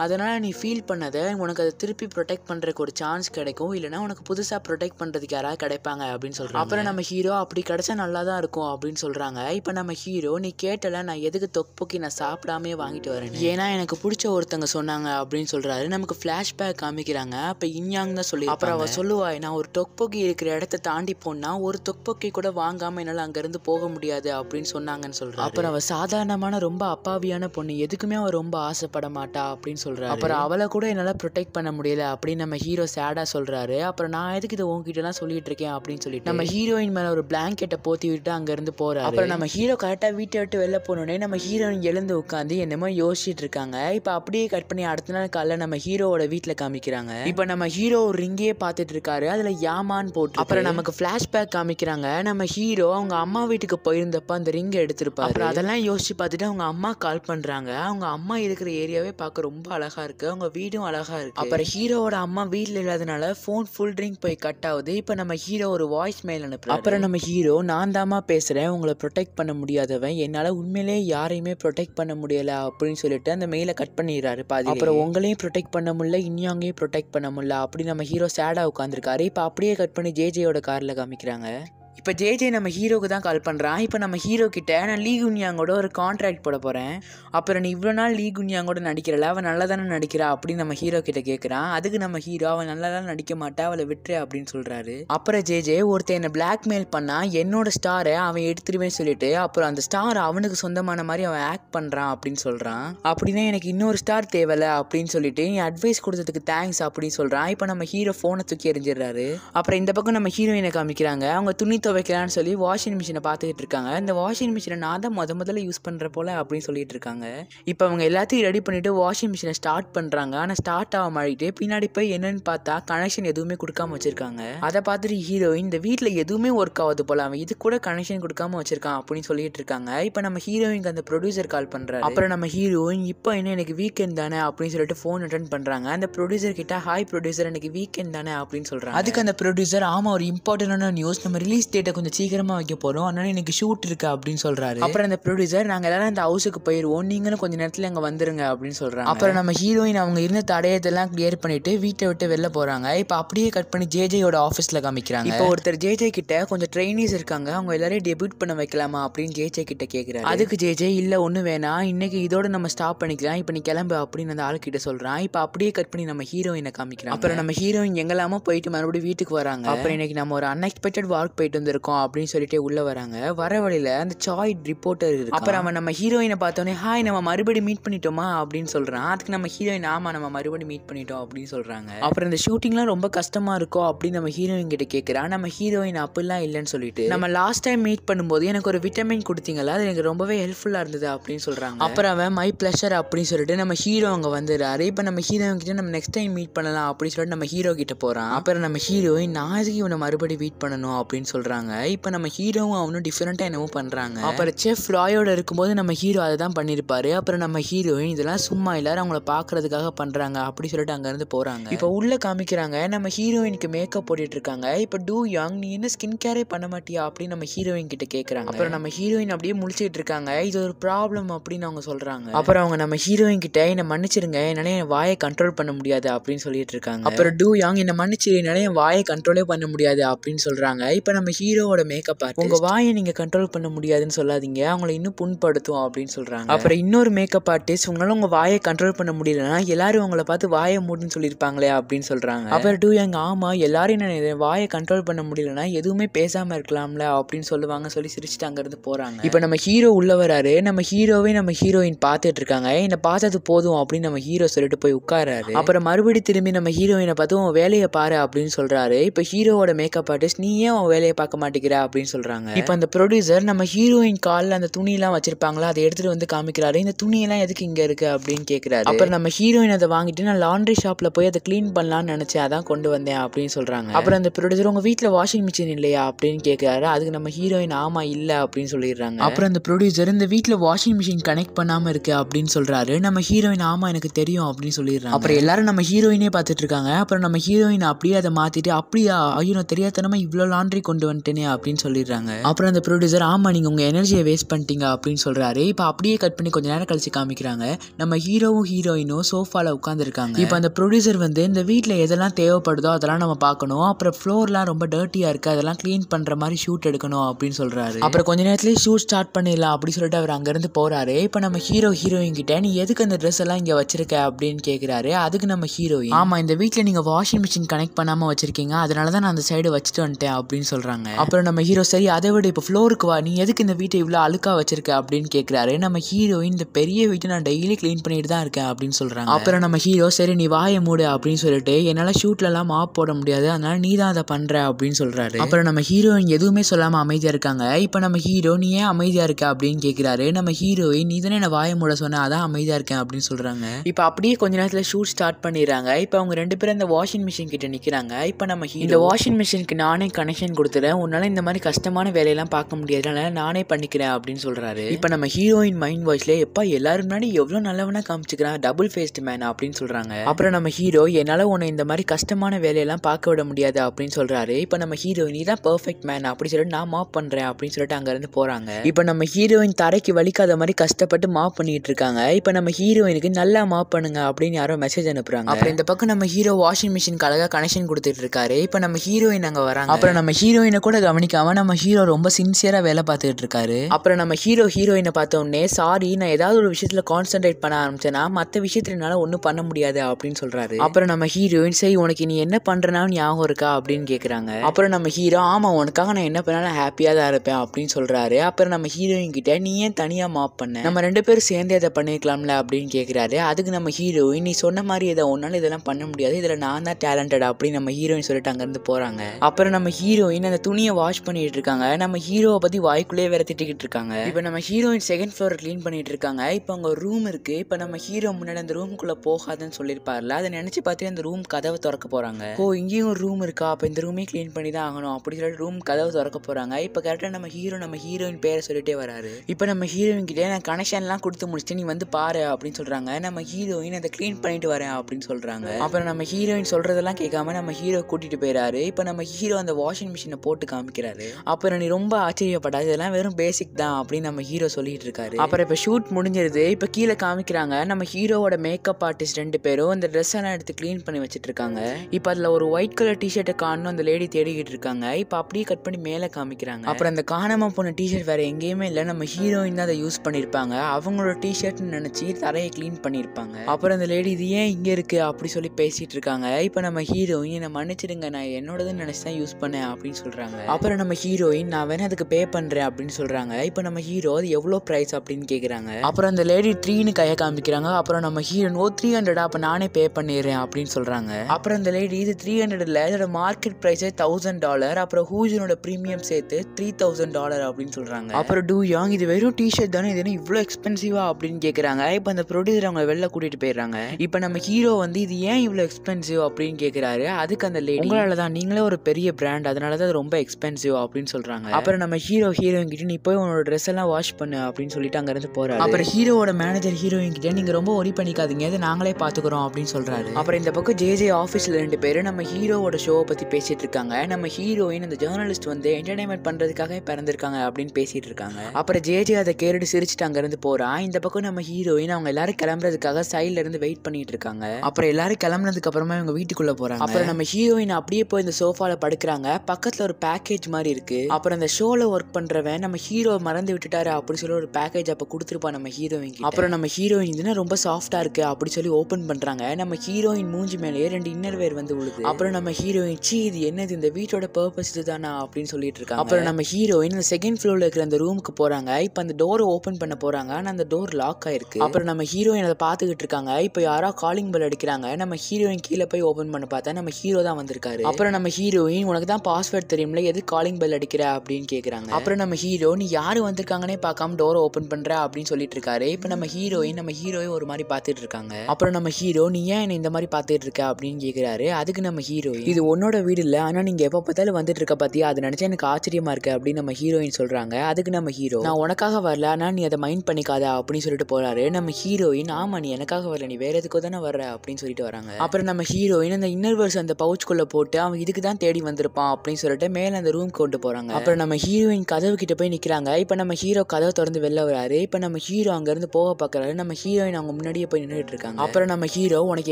அதனால் நீ ஃபீல் பண்ணதை டைம் உனக்கு அதை திருப்பி ப்ரொடெக்ட் பண்ணுறதுக்கு ஒரு சான்ஸ் கிடைக்கும் இல்லைனா உனக்கு புதுசாக ப்ரொடெக்ட் பண்ணுறதுக்கு யாராவது கிடைப்பாங்க அப்படின்னு சொல்கிறாங்க அப்புறம் நம்ம ஹீரோ அப்படி கிடச்சா நல்லா தான் இருக்கும் அப்படின்னு சொல்கிறாங்க இப்போ நம்ம ஹீரோ நீ கேட்டல நான் எதுக்கு தொப்புக்கி நான் சாப்பிடாமே வாங்கிட்டு வரேன் ஏன்னா எனக்கு பிடிச்ச ஒருத்தங்க சொன்னாங்க அப்படின்னு சொல்கிறாரு நமக்கு ஃப்ளாஷ்பேக் காமிக்கிறாங்க அப்போ இன்யாங் தான் சொல்லி அப்புறம் அவள் சொல்லுவா நான் ஒரு தொக்பொக்கி இருக்கிற இடத்த தாண்டி போனால் ஒரு தொக்பொக்கி கூட வாங்காமல் என்னால் அங்கேருந்து போக முடியாது அப்படின்னு சொன்னாங்கன்னு சொல்கிறான் அப்புறம் அவள் சாதாரணமான ரொம்ப அப்பாவியான பொண்ணு எதுக்குமே அவள் ரொம்ப ஆசைப்பட மாட்டா அப்படின்னு சொல்கிறா அப்புறம் அவளை கூட என்னால் ப்ரொடெக்ட் பண்ண முடியல அப்படின்னு நம்ம ஹீரோ சேடாக சொல்கிறாரு அப்புறம் நான் எதுக்கு இது உங்ககிட்டலாம் சொல்லிட்டு இருக்கேன் அப்படின்னு சொல்லிட்டு நம்ம ஹீரோயின் மேலே ஒரு பிளாங்கெட்டை போத்தி விட்டு அங்கேருந்து போகிறாரு அப்புறம் நம்ம ஹீரோ கரெக்டாக வீட்டை விட்டு வெளில போனோடனே நம்ம ஹீரோயின் எழுந்து உட்காந்து என்னமோ யோசிச்சுட்டு இருக்காங்க இப்போ அப்படியே கட் பண்ணி அடுத்த நாள் காலைல நம்ம ஹீரோவோட வீட்டில் காமிக்கிறாங்க இப்போ நம்ம ஹீரோ ரிங்கே பார்த்துட்டு இருக்காரு அதில் யாமான்னு போட்டு அப்புறம் நமக்கு ஃப்ளாஷ்பேக் காமிக்கிறாங்க நம்ம ஹீரோ அவங்க அம்மா வீட்டுக்கு போயிருந்தப்ப அந்த ரிங்கை எடுத்திருப்பாரு அப்புறம் அதெல்லாம் யோசிச்சு பார்த்துட்டு அவங்க அம்மா கால் பண்ணுறாங்க அவங்க அம்மா இருக்கிற ஏரியாவே பார்க்க ரொம்ப அழகாக இருக்குது அவங்க வீடும் அழகாக அழகாக இருக்கு அப்புறம் ஹீரோவோட அம்மா வீட்டில் இல்லாதனால ஃபோன் ஃபுல் ட்ரிங்க் போய் கட் ஆகுது இப்போ நம்ம ஹீரோ ஒரு வாய்ஸ் மெயில் அனுப்பு அப்புறம் நம்ம ஹீரோ நான் தாமா பேசுகிறேன் உங்களை ப்ரொடெக்ட் பண்ண முடியாதவன் என்னால் உண்மையிலே யாரையுமே ப்ரொடெக்ட் பண்ண முடியலை அப்படின்னு சொல்லிட்டு அந்த மெயிலை கட் பண்ணிடுறாரு பாதி அப்புறம் உங்களையும் ப்ரொடெக்ட் பண்ண முடியல இன்னியாங்கையும் ப்ரொடெக்ட் பண்ண முடியல அப்படி நம்ம ஹீரோ சேடாக உட்காந்துருக்காரு இப்போ அப்படியே கட் பண்ணி ஜேஜேயோட காரில் காமிக்கிறாங்க இப்போ ஜேஜே நம்ம ஹீரோக்கு தான் கால் பண்ணுறான் இப்போ நம்ம ஹீரோ கிட்ட நான் லீ குன்யாங்கோட ஒரு கான்ட்ராக்ட் போட போகிறேன் அப்புறம் நீ இவ்வளோ நாள் லீ குன்யாங்கோட நடிக்கிறல அவன் நல்லா தானே நடிக்கிறா அப்படின்னு நம்ம ஹீரோ கிட்ட கேட்குறான் அதுக்கு நம்ம ஹீரோ அவன் நல்லா தான் நடிக்க மாட்டா அவளை விட்டுரு அப்படின்னு சொல்கிறாரு அப்புறம் ஜேஜே ஒருத்தர் என்னை பிளாக்மெயில் பண்ணால் என்னோட ஸ்டாரை அவன் எடுத்துருவேன்னு சொல்லிட்டு அப்புறம் அந்த ஸ்டார் அவனுக்கு சொந்தமான மாதிரி அவன் ஆக்ட் பண்ணுறான் அப்படின்னு சொல்கிறான் அப்படின்னா எனக்கு இன்னொரு ஸ்டார் தேவை அப்படின்னு சொல்லிட்டு நீ அட்வைஸ் கொடுத்ததுக்கு தேங்க்ஸ் அப்படின்னு சொல்கிறான் இப்போ நம்ம ஹீரோ ஃபோனை தூக்கி எறிஞ்சிடுறாரு அப்புறம் இந்த பக்கம் நம்ம ஹீரோயினை காமிக்கிறாங்க அவங்க துணி துவைக்கலான்னு சொல்லி வாஷிங் மிஷினை பார்த்துக்கிட்டு இருக்காங்க இந்த வாஷிங் மிஷினை நான் தான் முத முதல்ல யூஸ் பண்ணுற போல் அப்படின்னு சொல்லிட்டு இருக்காங்க இப்போ அவங்க எல்லாத்தையும் ரெடி பண்ணிவிட்டு வாஷிங் மிஷினை ஸ்டார்ட் பண்ணுறாங்க ஆனால் ஸ்டார்ட் ஆக மாட்டிட்டு பின்னாடி போய் என்னென்னு பார்த்தா கனெக்ஷன் எதுவுமே கொடுக்காம வச்சுருக்காங்க அதை பார்த்துட்டு ஹீரோயின் இந்த வீட்டில் எதுவுமே ஒர்க் ஆகுது போல் அவன் இது கூட கனெக்ஷன் கொடுக்காம வச்சிருக்கான் அப்படின்னு சொல்லிட்டு இருக்காங்க இப்போ நம்ம ஹீரோயின்க்கு அந்த ப்ரொடியூசர் கால் பண்ணுறாரு அப்புறம் நம்ம ஹீரோயின் இப்போ என்ன எனக்கு வீக்கெண்ட் தானே அப்படின்னு சொல்லிட்டு ஃபோன் அட்டன் பண்ணுறாங்க அந்த ப்ரொடியூசர் கிட்ட ஹாய் ப்ரொடியூசர் எனக்கு வீக்கெண்ட் தானே அப்படின்னு சொல்கிறாங்க அதுக்கு அந்த ப்ரொடியூசர் ஆமாம் ஒரு இம்பார்ட்டன்டான நியூஸ் நம்ம ரிலீஸ் தேட்டை கொஞ்சம் சீக்கிரமாக வைக்க போகிறோம் அதனால் எனக்கு ஷூட் இருக்குது அப்படின்னு சொல்கிறாரு அப்புறம் அந்த ப்ரொடியூசர் நாங்கள் எல்லாரும் அந்த ஹவுஸுக்கு போயிடுவோம் நீங்களும் கொஞ்சம் நேரத்தில் அங்கே வந்துருங்க அப்படின்னு சொல்கிறாங்க அப்புறம் நம்ம ஹீரோயின் அவங்க இருந்த தடையத்தெல்லாம் கிளியர் பண்ணிவிட்டு வீட்டை விட்டு வெளில போகிறாங்க இப்போ அப்படியே கட் பண்ணி ஜேஜேயோட ஆஃபீஸில் காமிக்கிறாங்க இப்போ ஒருத்தர் ஜேஜே கிட்ட கொஞ்சம் ட்ரைனிஸ் இருக்காங்க அவங்க எல்லாரையும் டெபியூட் பண்ண வைக்கலாமா அப்படின்னு ஜேஜே கிட்ட கேட்குறாரு அதுக்கு ஜேஜே இல்லை ஒன்றும் வேணாம் இன்றைக்கி இதோட நம்ம ஸ்டாப் பண்ணிக்கலாம் இப்போ நீ கிளம்பு அப்படின்னு அந்த ஆள் கிட்ட சொல்கிறான் இப்போ அப்படியே கட் பண்ணி நம்ம ஹீரோயினை காமிக்கிறோம் அப்புறம் நம்ம ஹீரோயின் எங்கெல்லாமோ போயிட்டு மறுபடியும் வீட்டுக்கு வராங்க அப்புறம் இன்னைக்கு நம்ம ஒரு அன்எக்ஸ்பெக்டட் வார்க் போயிட்டு வந்திருக்கோம் அப்படின்னு சொல்லிட்டு உள்ள வராங்க வர வழியில அந்த சாய் ரிப்போர்ட்டர் இருக்கு அப்புறம் அவன் நம்ம ஹீரோயினை பார்த்தோன்னே ஹாய் நம்ம மறுபடியும் மீட் பண்ணிட்டோமா அப்படின்னு சொல்றான் அதுக்கு நம்ம ஹீரோயின் ஆமா நம்ம மறுபடியும் மீட் பண்ணிட்டோம் அப்படின்னு சொல்றாங்க அப்புறம் இந்த ஷூட்டிங்லாம் ரொம்ப கஷ்டமா இருக்கும் அப்படின்னு நம்ம ஹீரோயின் கிட்ட கேட்கிறா நம்ம ஹீரோயின் அப்படிலாம் இல்லைன்னு சொல்லிட்டு நம்ம லாஸ்ட் டைம் மீட் பண்ணும்போது எனக்கு ஒரு விட்டமின் கொடுத்தீங்களா அது எனக்கு ரொம்பவே ஹெல்ப்ஃபுல்லா இருந்தது அப்படின்னு சொல்றாங்க அப்புறம் அவன் மை பிளஷர் அப்படின்னு சொல்லிட்டு நம்ம ஹீரோ அங்க வந்துடுறாரு இப்போ நம்ம ஹீரோயின் கிட்ட நம்ம நெக்ஸ்ட் டைம் மீட் பண்ணலாம் அப்படின்னு சொல்லிட்டு நம்ம ஹீரோ கிட்ட போறான் அப்புறம் நம்ம ஹீரோயின் நான் இவனை மறுபடியும் மீட் பண்ணணும் அப்படின்னு சொல்றான் பண்ணுறாங்க இப்போ நம்ம ஹீரோவும் அவனும் டிஃப்ரெண்ட்டாக என்னமோ பண்ணுறாங்க அப்புறம் செஃப் ராயோட இருக்கும்போது நம்ம ஹீரோ அதை தான் பண்ணியிருப்பாரு அப்புறம் நம்ம ஹீரோயின் இதெல்லாம் சும்மா எல்லாரும் அவங்கள பார்க்கறதுக்காக பண்ணுறாங்க அப்படி சொல்லிட்டு அங்கேருந்து போகிறாங்க இப்போ உள்ளே காமிக்கிறாங்க நம்ம ஹீரோயினுக்கு மேக்கப் போட்டுட்டு இருக்காங்க இப்போ டூ யாங் நீ என்ன ஸ்கின் கேரே பண்ண மாட்டியா அப்படின்னு நம்ம ஹீரோயின் கிட்ட கேட்குறாங்க அப்புறம் நம்ம ஹீரோயின் அப்படியே முழிச்சிட்டு இருக்காங்க இது ஒரு ப்ராப்ளம் அப்படின்னு அவங்க சொல்கிறாங்க அப்புறம் அவங்க நம்ம ஹீரோயின் கிட்ட என்னை மன்னிச்சிருங்க என்னால் என் வாயை கண்ட்ரோல் பண்ண முடியாது அப்படின்னு சொல்லிட்டு இருக்காங்க அப்புறம் டூ யாங் என்னை மன்னிச்சு என்னால் என் வாயை கண்ட்ரோலே பண்ண முடியாது அப்படின்னு சொல்கிறாங்க இப்போ நம்ம ஹீரோவோட மேக்கப் ஆர்ட் உங்கள் வாயை நீங்கள் கண்ட்ரோல் பண்ண முடியாதுன்னு சொல்லாதீங்க அவங்கள இன்னும் புண்படுத்தும் அப்படின்னு சொல்கிறாங்க அப்புறம் இன்னொரு மேக்கப் ஆர்டிஸ்ட் உங்களால் உங்கள் வாயை கண்ட்ரோல் பண்ண முடியலன்னா எல்லாரும் உங்களை பார்த்து வாயை மூடுன்னு சொல்லியிருப்பாங்களே அப்படின்னு சொல்கிறாங்க அப்புறம் டூ எங்க ஆமாம் எல்லாரும் என்ன வாயை கண்ட்ரோல் பண்ண முடியலன்னா எதுவுமே பேசாமல் இருக்கலாம்ல அப்படின்னு சொல்லுவாங்க சொல்லி சிரிச்சுட்டு அங்கேருந்து போகிறாங்க இப்போ நம்ம ஹீரோ உள்ள வராரு நம்ம ஹீரோவே நம்ம ஹீரோயின் பார்த்துட்டு இருக்காங்க என்னை பார்த்தது போதும் அப்படின்னு நம்ம ஹீரோ சொல்லிட்டு போய் உட்காராரு அப்புறம் மறுபடி திரும்பி நம்ம ஹீரோயினை பார்த்து உன் வேலையை பாரு அப்படின்னு சொல்கிறாரு இப்போ ஹீரோவோட மேக்கப் ஆர்டிஸ்ட் நீ ஏன் உன் வேலையை பார்க்க மாட்டேங்கிற அப்படின்னு சொல்கிறாங்க இப்போ அந்த ப்ரொடியூசர் நம்ம ஹீரோயின் காலில் அந்த துணியெல்லாம் வச்சிருப்பாங்களா அதை எடுத்துட்டு வந்து காமிக்கிறாரு இந்த துணியெல்லாம் எதுக்கு இங்கே இருக்கு அப்படின்னு கேட்குறாரு அப்புறம் நம்ம ஹீரோயின் அதை வாங்கிட்டு நான் லாண்ட்ரி ஷாப்பில் போய் அதை க்ளீன் பண்ணலாம்னு நினைச்சேன் அதான் கொண்டு வந்தேன் அப்படின்னு சொல்கிறாங்க அப்புறம் அந்த ப்ரொடியூசர் உங்கள் வீட்டில் வாஷிங் மிஷின் இல்லையா அப்படின்னு கேட்குறாரு அதுக்கு நம்ம ஹீரோயின் ஆமா இல்லை அப்படின்னு சொல்லிடுறாங்க அப்புறம் அந்த ப்ரொடியூசர் இந்த வீட்டில் வாஷிங் மிஷின் கனெக்ட் பண்ணாமல் இருக்கு அப்படின்னு சொல்கிறாரு நம்ம ஹீரோயின் ஆமா எனக்கு தெரியும் அப்படின்னு சொல்லிடுறாங்க அப்புறம் எல்லாரும் நம்ம ஹீரோயினே பார்த்துட்டு இருக்காங்க அப்புறம் நம்ம ஹீரோயின் அப்படியே அதை மாற்றிட்டு அப்படியா ஐயோ தெரியாதனமாக இவ்வளோ லாண்ட்ரி கொண்டு பண்ணிட்டேனே அப்படின்னு சொல்லிடுறாங்க அப்புறம் அந்த ப்ரொடியூசர் ஆமாம் நீங்கள் உங்கள் எனர்ஜியை வேஸ்ட் பண்ணிட்டீங்க அப்படின்னு சொல்கிறாரு இப்போ அப்படியே கட் பண்ணி கொஞ்ச நேரம் கழிச்சு காமிக்கிறாங்க நம்ம ஹீரோவும் ஹீரோயினும் சோஃபாவில் உட்காந்துருக்காங்க இப்போ அந்த ப்ரொடியூசர் வந்து இந்த வீட்டில் எதெல்லாம் தேவைப்படுதோ அதெல்லாம் நம்ம பார்க்கணும் அப்புறம் ஃப்ளோர்லாம் ரொம்ப டர்ட்டியாக இருக்குது அதெல்லாம் க்ளீன் பண்ணுற மாதிரி ஷூட் எடுக்கணும் அப்படின்னு சொல்கிறாரு அப்புறம் கொஞ்ச நேரத்திலேயே ஷூட் ஸ்டார்ட் பண்ணிடலாம் அப்படின்னு சொல்லிட்டு அவர் அங்கேருந்து போறாரு இப்போ நம்ம ஹீரோ ஹீரோயின் கிட்ட நீ எதுக்கு அந்த ட்ரெஸ் எல்லாம் இங்கே வச்சிருக்க அப்படின்னு கேட்குறாரு அதுக்கு நம்ம ஹீரோயின் ஆமாம் இந்த வீட்டில் நீங்கள் வாஷிங் மிஷின் கனெக்ட் பண்ணாமல் வச்சுருக்கீங்க அதனால தான் நான் அந்த சைடு வச்சுட்டு வந்துட்டேன் அப்படின்னு சொல்கிறாங்க சொல்கிறாங்க அப்புறம் நம்ம ஹீரோ சரி அதை விட இப்போ ஃப்ளோருக்கு வா நீ எதுக்கு இந்த வீட்டை இவ்வளோ அழுக்காக வச்சிருக்க அப்படின்னு கேட்குறாரு நம்ம ஹீரோயின் இந்த பெரிய வீட்டை நான் டெய்லி க்ளீன் பண்ணிட்டு தான் இருக்கேன் அப்படின்னு சொல்கிறாங்க அப்புறம் நம்ம ஹீரோ சரி நீ வாய மூடு அப்படின்னு சொல்லிட்டு என்னால் ஷூட்லலாம் மாப் போட முடியாது அதனால நீ தான் அதை பண்ணுற அப்படின்னு சொல்கிறாரு அப்புறம் நம்ம ஹீரோயின் எதுவுமே சொல்லாமல் அமைதியாக இருக்காங்க இப்போ நம்ம ஹீரோ நீ ஏன் அமைதியாக இருக்க அப்படின்னு கேட்குறாரு நம்ம ஹீரோயின் நீ தானே என்ன வாய மூட சொன்ன அதான் அமைதியாக இருக்கேன் அப்படின்னு சொல்கிறாங்க இப்போ அப்படியே கொஞ்ச நேரத்தில் ஷூட் ஸ்டார்ட் பண்ணிடுறாங்க இப்போ அவங்க ரெண்டு பேரும் இந்த வாஷிங் மிஷின் கிட்ட நிற்கிறாங்க இப்போ நம்ம இந்த வாஷிங் மிஷினுக்கு நானே கனெக்ஷன் கொடுத்துறேன் சொல்கிறேன் உன்னால் இந்த மாதிரி கஷ்டமான வேலையெல்லாம் பார்க்க முடியாது நானே பண்ணிக்கிறேன் அப்படின்னு சொல்கிறாரு இப்போ நம்ம ஹீரோயின் மைண்ட் வாய்ஸ்ல எப்பா எல்லாரும் முன்னாடி எவ்வளோ நல்லவனாக காமிச்சிக்கிறான் டபுள் ஃபேஸ்ட் மேன் அப்படின்னு சொல்கிறாங்க அப்புறம் நம்ம ஹீரோ என்னால் உன்னை இந்த மாதிரி கஷ்டமான வேலையெல்லாம் பார்க்க விட முடியாது அப்படின்னு சொல்கிறாரு இப்போ நம்ம ஹீரோ நீ தான் பர்ஃபெக்ட் மேன் அப்படின்னு சொல்லிட்டு நான் மாப் பண்ணுறேன் அப்படின்னு சொல்லிட்டு அங்கேருந்து போகிறாங்க இப்போ நம்ம ஹீரோயின் தரைக்கு வலிக்காத மாதிரி கஷ்டப்பட்டு மாப் பண்ணிட்டு இருக்காங்க இப்போ நம்ம ஹீரோயினுக்கு நல்லா மாப் பண்ணுங்க அப்படின்னு யாரோ மெசேஜ் அனுப்புறாங்க அப்புறம் இந்த பக்கம் நம்ம ஹீரோ வாஷிங் மிஷின் கழக கனெக்ஷன் கொடுத்துட்டு இருக்காரு இப்போ நம்ம ஹீரோயின் அங்கே வராங்க அப்புறம் நம்ம ஹீரோயினை கூட கவனிக்காம நம்ம ஹீரோ ரொம்ப சின்சியராக வேலை பார்த்துட்டு இருக்காரு அப்புறம் நம்ம ஹீரோ ஹீரோயினை பார்த்தோன்னே சாரி நான் ஏதாவது ஒரு விஷயத்தில் கான்சென்ட்ரேட் பண்ண ஆரம்பிச்சேன்னா மற்ற விஷயத்துல என்னால ஒன்றும் பண்ண முடியாது அப்படின்னு சொல்றாரு அப்புறம் நம்ம ஹீரோயின் சரி உனக்கு நீ என்ன பண்றனாலும் ஞாபகம் இருக்கா அப்படின்னு கேட்குறாங்க அப்புறம் நம்ம ஹீரோ ஆமா உனக்காக நான் என்ன பண்ணாலும் ஹாப்பியாக தான் இருப்பேன் அப்படின்னு சொல்றாரு அப்புறம் நம்ம ஹீரோயின் கிட்ட நீ ஏன் தனியாக மாப் பண்ண நம்ம ரெண்டு பேரும் சேர்ந்து அதை பண்ணிருக்கலாம்ல அப்படின்னு கேக்குறாரு அதுக்கு நம்ம ஹீரோயின் நீ சொன்ன மாதிரி இதை ஒன்னாலும் இதெல்லாம் பண்ண முடியாது இதில் நான் தான் டேலண்டட் அப்படின்னு நம்ம ஹீரோயின் சொல்லிட்டு இருந்து போறாங்க அப்புறம் நம்ம ஹீரோயின் அந்த துணி துணியை வாஷ் பண்ணிட்டு இருக்காங்க நம்ம ஹீரோவை பத்தி வாய்க்குள்ளே வேற திட்டிக்கிட்டு இருக்காங்க இப்ப நம்ம ஹீரோயின் செகண்ட் ஃப்ளோர் க்ளீன் பண்ணிட்டு இருக்காங்க இப்ப அங்க ஒரு ரூம் இருக்கு இப்ப நம்ம ஹீரோ முன்னாடி அந்த ரூமுக்குள்ள போகாதுன்னு சொல்லியிருப்பார்ல அதை நினைச்சு பார்த்து அந்த ரூம் கதவை திறக்க போறாங்க ஓ இங்கேயும் ஒரு ரூம் இருக்கா அப்ப இந்த ரூமே கிளீன் பண்ணி தான் ஆகணும் அப்படி சொல்லிட்டு ரூம் கதவை திறக்க போறாங்க இப்போ கரெக்டா நம்ம ஹீரோ நம்ம ஹீரோயின் பேரை சொல்லிட்டே வராரு இப்ப நம்ம ஹீரோயின் கிட்டே நான் எல்லாம் கொடுத்து முடிச்சுட்டு நீ வந்து பாரு அப்படின்னு சொல்றாங்க நம்ம ஹீரோயின் அதை கிளீன் பண்ணிட்டு வரேன் அப்படின்னு சொல்றாங்க அப்புறம் நம்ம ஹீரோயின் சொல்றதெல்லாம் கேட்காம நம்ம ஹீரோ கூட்டிட்டு போயிடாரு இப்போ நம்ம ஹீரோ அந்த வாஷிங் மிஷினை போட்டு பார்த்து காமிக்கிறாரு அப்புறம் நீ ரொம்ப ஆச்சரியப்பட்டா இதெல்லாம் வெறும் பேசிக் தான் அப்படின்னு நம்ம ஹீரோ சொல்லிட்டு இருக்காரு அப்புறம் இப்போ ஷூட் முடிஞ்சிருது இப்போ கீழே காமிக்கிறாங்க நம்ம ஹீரோவோட மேக்கப் ஆர்டிஸ்ட் ரெண்டு பேரும் அந்த ட்ரெஸ் எல்லாம் எடுத்து க்ளீன் பண்ணி வச்சுட்டு இருக்காங்க இப்போ அதில் ஒரு ஒயிட் கலர் டிஷர்ட்டை காணும் அந்த லேடி தேடிக்கிட்டு இருக்காங்க இப்போ அப்படியே கட் பண்ணி மேலே காமிக்கிறாங்க அப்புறம் அந்த காணாம போன டிஷர்ட் வேற எங்கேயுமே இல்லை நம்ம ஹீரோயின் தான் அதை யூஸ் பண்ணியிருப்பாங்க அவங்களோட டிஷர்ட்னு நினைச்சு தரையை க்ளீன் பண்ணியிருப்பாங்க அப்புறம் அந்த லேடி இது ஏன் இங்க இருக்கு அப்படி சொல்லி பேசிட்டு இருக்காங்க இப்போ நம்ம ஹீரோயின் என்னை மன்னிச்சிருங்க நான் என்னோடதுன்னு நினைச்சுதான் தான் யூஸ் பண்ணேன் அப்படின்னு சொல்றாங்க சொல்கிறாங்க அப்புறம் நம்ம ஹீரோயின் நான் வேணா அதுக்கு பே பண்ணுறேன் அப்படின்னு சொல்கிறாங்க இப்போ நம்ம ஹீரோ அது எவ்வளோ ப்ரைஸ் அப்படின்னு கேட்குறாங்க அப்புறம் அந்த லேடி த்ரீன்னு கையை காமிக்கிறாங்க அப்புறம் நம்ம ஹீரோ ஓ த்ரீ ஹண்ட்ரடா அப்போ நானே பே பண்ணிடுறேன் அப்படின்னு சொல்கிறாங்க அப்புறம் அந்த லேடி இது த்ரீ ஹண்ட்ரடில் இதோட மார்க்கெட் ப்ரைஸே தௌசண்ட் டாலர் அப்புறம் ஹூஜனோட ப்ரீமியம் சேர்த்து த்ரீ தௌசண்ட் டாலர் அப்படின்னு சொல்கிறாங்க அப்புறம் டூ யாங் இது வெறும் டிஷர்ட் தானே இது இவ்வளோ எக்ஸ்பென்சிவாக அப்படின்னு கேட்குறாங்க இப்போ அந்த ப்ரொடியூசர் அவங்க வெளில கூட்டிகிட்டு போயிடுறாங்க இப்போ நம்ம ஹீரோ வந்து இது ஏன் இவ்வளோ எக்ஸ்பென்சிவ் அப்படின்னு கேட்குறாரு அதுக்கு அந்த லேடி உங்களால் தான் நீங்களே ஒரு பெரிய பிராண்ட் அதனால தான் அது ரொம்ப எக்ஸ்பென்சிவ் அப்படின்னு சொல்கிறாங்க அப்புறம் நம்ம ஹீரோ ஹீரோயின் கிட்ட நீ போய் உன்னோட ட்ரெஸ் எல்லாம் வாஷ் பண்ணு அப்படின்னு சொல்லிட்டு அங்கேருந்து போகிறாரு அப்புறம் ஹீரோவோட மேனேஜர் ஹீரோயின் கிட்ட நீங்கள் ரொம்ப ஒரி பண்ணிக்காதீங்க அதை நாங்களே பார்த்துக்குறோம் அப்படின்னு சொல்கிறாரு அப்புறம் இந்த பக்கம் ஜேஜே ஆஃபீஸில் ரெண்டு பேரும் நம்ம ஹீரோவோட ஷோவை பற்றி பேசிட்டு இருக்காங்க நம்ம ஹீரோயின் அந்த ஜேர்னலிஸ்ட் வந்து என்டர்டைன்மெண்ட் பண்ணுறதுக்காக பிறந்திருக்காங்க அப்படின்னு பேசிட்டு இருக்காங்க அப்புறம் ஜேஜே அதை கேட்டு சிரிச்சுட்டு அங்கேருந்து போறா இந்த பக்கம் நம்ம ஹீரோயின் அவங்க எல்லாரும் கிளம்புறதுக்காக சைட்ல இருந்து வெயிட் பண்ணிட்டு இருக்காங்க அப்புறம் எல்லாரும் கிளம்புனதுக்கு அப்புறமா இவங்க வீட்டுக்குள்ள போறாங்க அப்புறம் நம்ம ஹீரோயின் அப்படியே போய் இந்த சோஃபால படுக்கிறாங்க பக்கத்துல ஒரு பேக்கேஜ் மாதிரி இருக்கு அப்புறம் அந்த ஷோல ஒர்க் பண்றவன் நம்ம ஹீரோ மறந்து விட்டுட்டாரு அப்படின்னு சொல்லி ஒரு பேக்கேஜ் அப்ப கொடுத்துருப்பான் நம்ம ஹீரோயின் அப்புறம் நம்ம ஹீரோயின் ரொம்ப சாஃப்டா இருக்கு அப்படி சொல்லி ஓபன் பண்றாங்க நம்ம ஹீரோயின் மூஞ்சி மேலேயே ரெண்டு இன்னர் வேர் வந்து விழுது அப்புறம் நம்ம ஹீரோயின் சி இது என்னது இந்த வீட்டோட பர்பஸ் இதுதானா அப்படின்னு சொல்லிட்டு இருக்காங்க அப்புறம் நம்ம ஹீரோயின் இந்த செகண்ட் ஃப்ளோர்ல இருக்கிற அந்த ரூமுக்கு போறாங்க இப்ப அந்த டோரை ஓபன் பண்ண போறாங்க ஆனா அந்த டோர் லாக் ஆயிருக்கு அப்புறம் நம்ம ஹீரோயின் அதை பாத்துக்கிட்டு இருக்காங்க இப்ப யாரோ காலிங் பெல் அடிக்கிறாங்க நம்ம ஹீரோயின் கீழே போய் ஓபன் பண்ண பார்த்தா நம்ம ஹீரோ தான் வந்திருக்காரு அப்புறம் நம்ம ஹீரோயின் உனக்கு தான் பாஸ்வேர்ட் தெரியும் டைம்ல எது காலிங் பெல் அடிக்கிற அப்படின்னு கேக்குறாங்க அப்புறம் நம்ம ஹீரோ நீ யாரு வந்திருக்காங்கன்னே பார்க்காம டோரை ஓப்பன் பண்ற அப்படின்னு சொல்லிட்டு இருக்காரு இப்போ நம்ம ஹீரோயின் நம்ம ஹீரோயும் ஒரு மாதிரி பார்த்துட்டு இருக்காங்க அப்புறம் நம்ம ஹீரோ நீ ஏன் என்ன இந்த மாதிரி பார்த்துட்டு இருக்க அப்படின்னு கேக்குறாரு அதுக்கு நம்ம ஹீரோ இது உன்னோட வீடு இல்லை ஆனால் நீங்க எப்போ பார்த்தாலும் வந்துட்டு இருக்க பாத்தியா அது நினச்சா எனக்கு ஆச்சரியமா இருக்கு அப்படின்னு நம்ம ஹீரோயின் சொல்றாங்க அதுக்கு நம்ம ஹீரோ நான் உனக்காக வரல ஆனால் நீ அதை மைண்ட் பண்ணிக்காத அப்படின்னு சொல்லிட்டு போறாரு நம்ம ஹீரோயின் ஆமா நீ எனக்காக வரல நீ வேற எதுக்கோ தானே வர்ற அப்படின்னு சொல்லிட்டு வராங்க அப்புறம் நம்ம ஹீரோயின் அந்த இன்னர்வர்ஸ் அந்த பவுச்சுக்குள்ளே போட்டு அவன் இதுக்கு தான் தேடி வந்திருப்பான் அப்படின்னு சொல்லிட்டு மேலே அந்த ரூம் கொண்டு போகிறாங்க அப்புறம் நம்ம ஹீரோயின் கதவு கிட்ட போய் நிற்கிறாங்க இப்போ நம்ம ஹீரோ கதவை திறந்து வெளில வராரு இப்போ நம்ம ஹீரோ அங்கேருந்து போக பார்க்குறாரு நம்ம ஹீரோயின் அவங்க முன்னாடியே போய் நின்றுட்டு இருக்காங்க அப்புறம் நம்ம ஹீரோ உனக்கு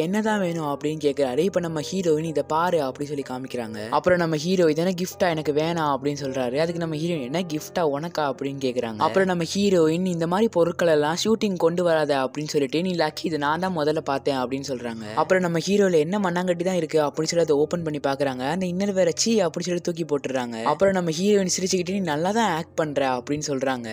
என்னதான் வேணும் அப்படின்னு கேட்குறாரு இப்போ நம்ம ஹீரோயின் இதை பாரு அப்படின்னு சொல்லி காமிக்கிறாங்க அப்புறம் நம்ம ஹீரோ இதென்ன கிஃப்டா எனக்கு வேணாம் அப்படின்னு சொல்கிறாரு அதுக்கு நம்ம ஹீரோயின் என்ன கிஃப்டா உனக்கா அப்படின்னு கேட்குறாங்க அப்புறம் நம்ம ஹீரோயின் இந்த மாதிரி பொருட்கள் எல்லாம் ஷூட்டிங் கொண்டு வராத அப்படின்னு சொல்லிட்டு நீ லக்கி இது நான் தான் முதல்ல பார்த்தேன் அப்படின்னு சொல்கிறாங்க அப்புறம் நம்ம ஹீரோவில் என்ன மண்ணாங்கட்டி தான் இருக்குது அப்படின்னு சொல்லி அதை ஓப்பன் பண்ணி பார்க்குறாங்க அந்த இன்னர் வேற சி அப்படின்னு சொல்லி தூக்கி போட்டு போட்டுறாங்க அப்புறம் நம்ம ஹீரோயின் சிரிச்சுக்கிட்டு நீ நல்லா தான் ஆக்ட் பண்ணுற அப்படின்னு சொல்கிறாங்க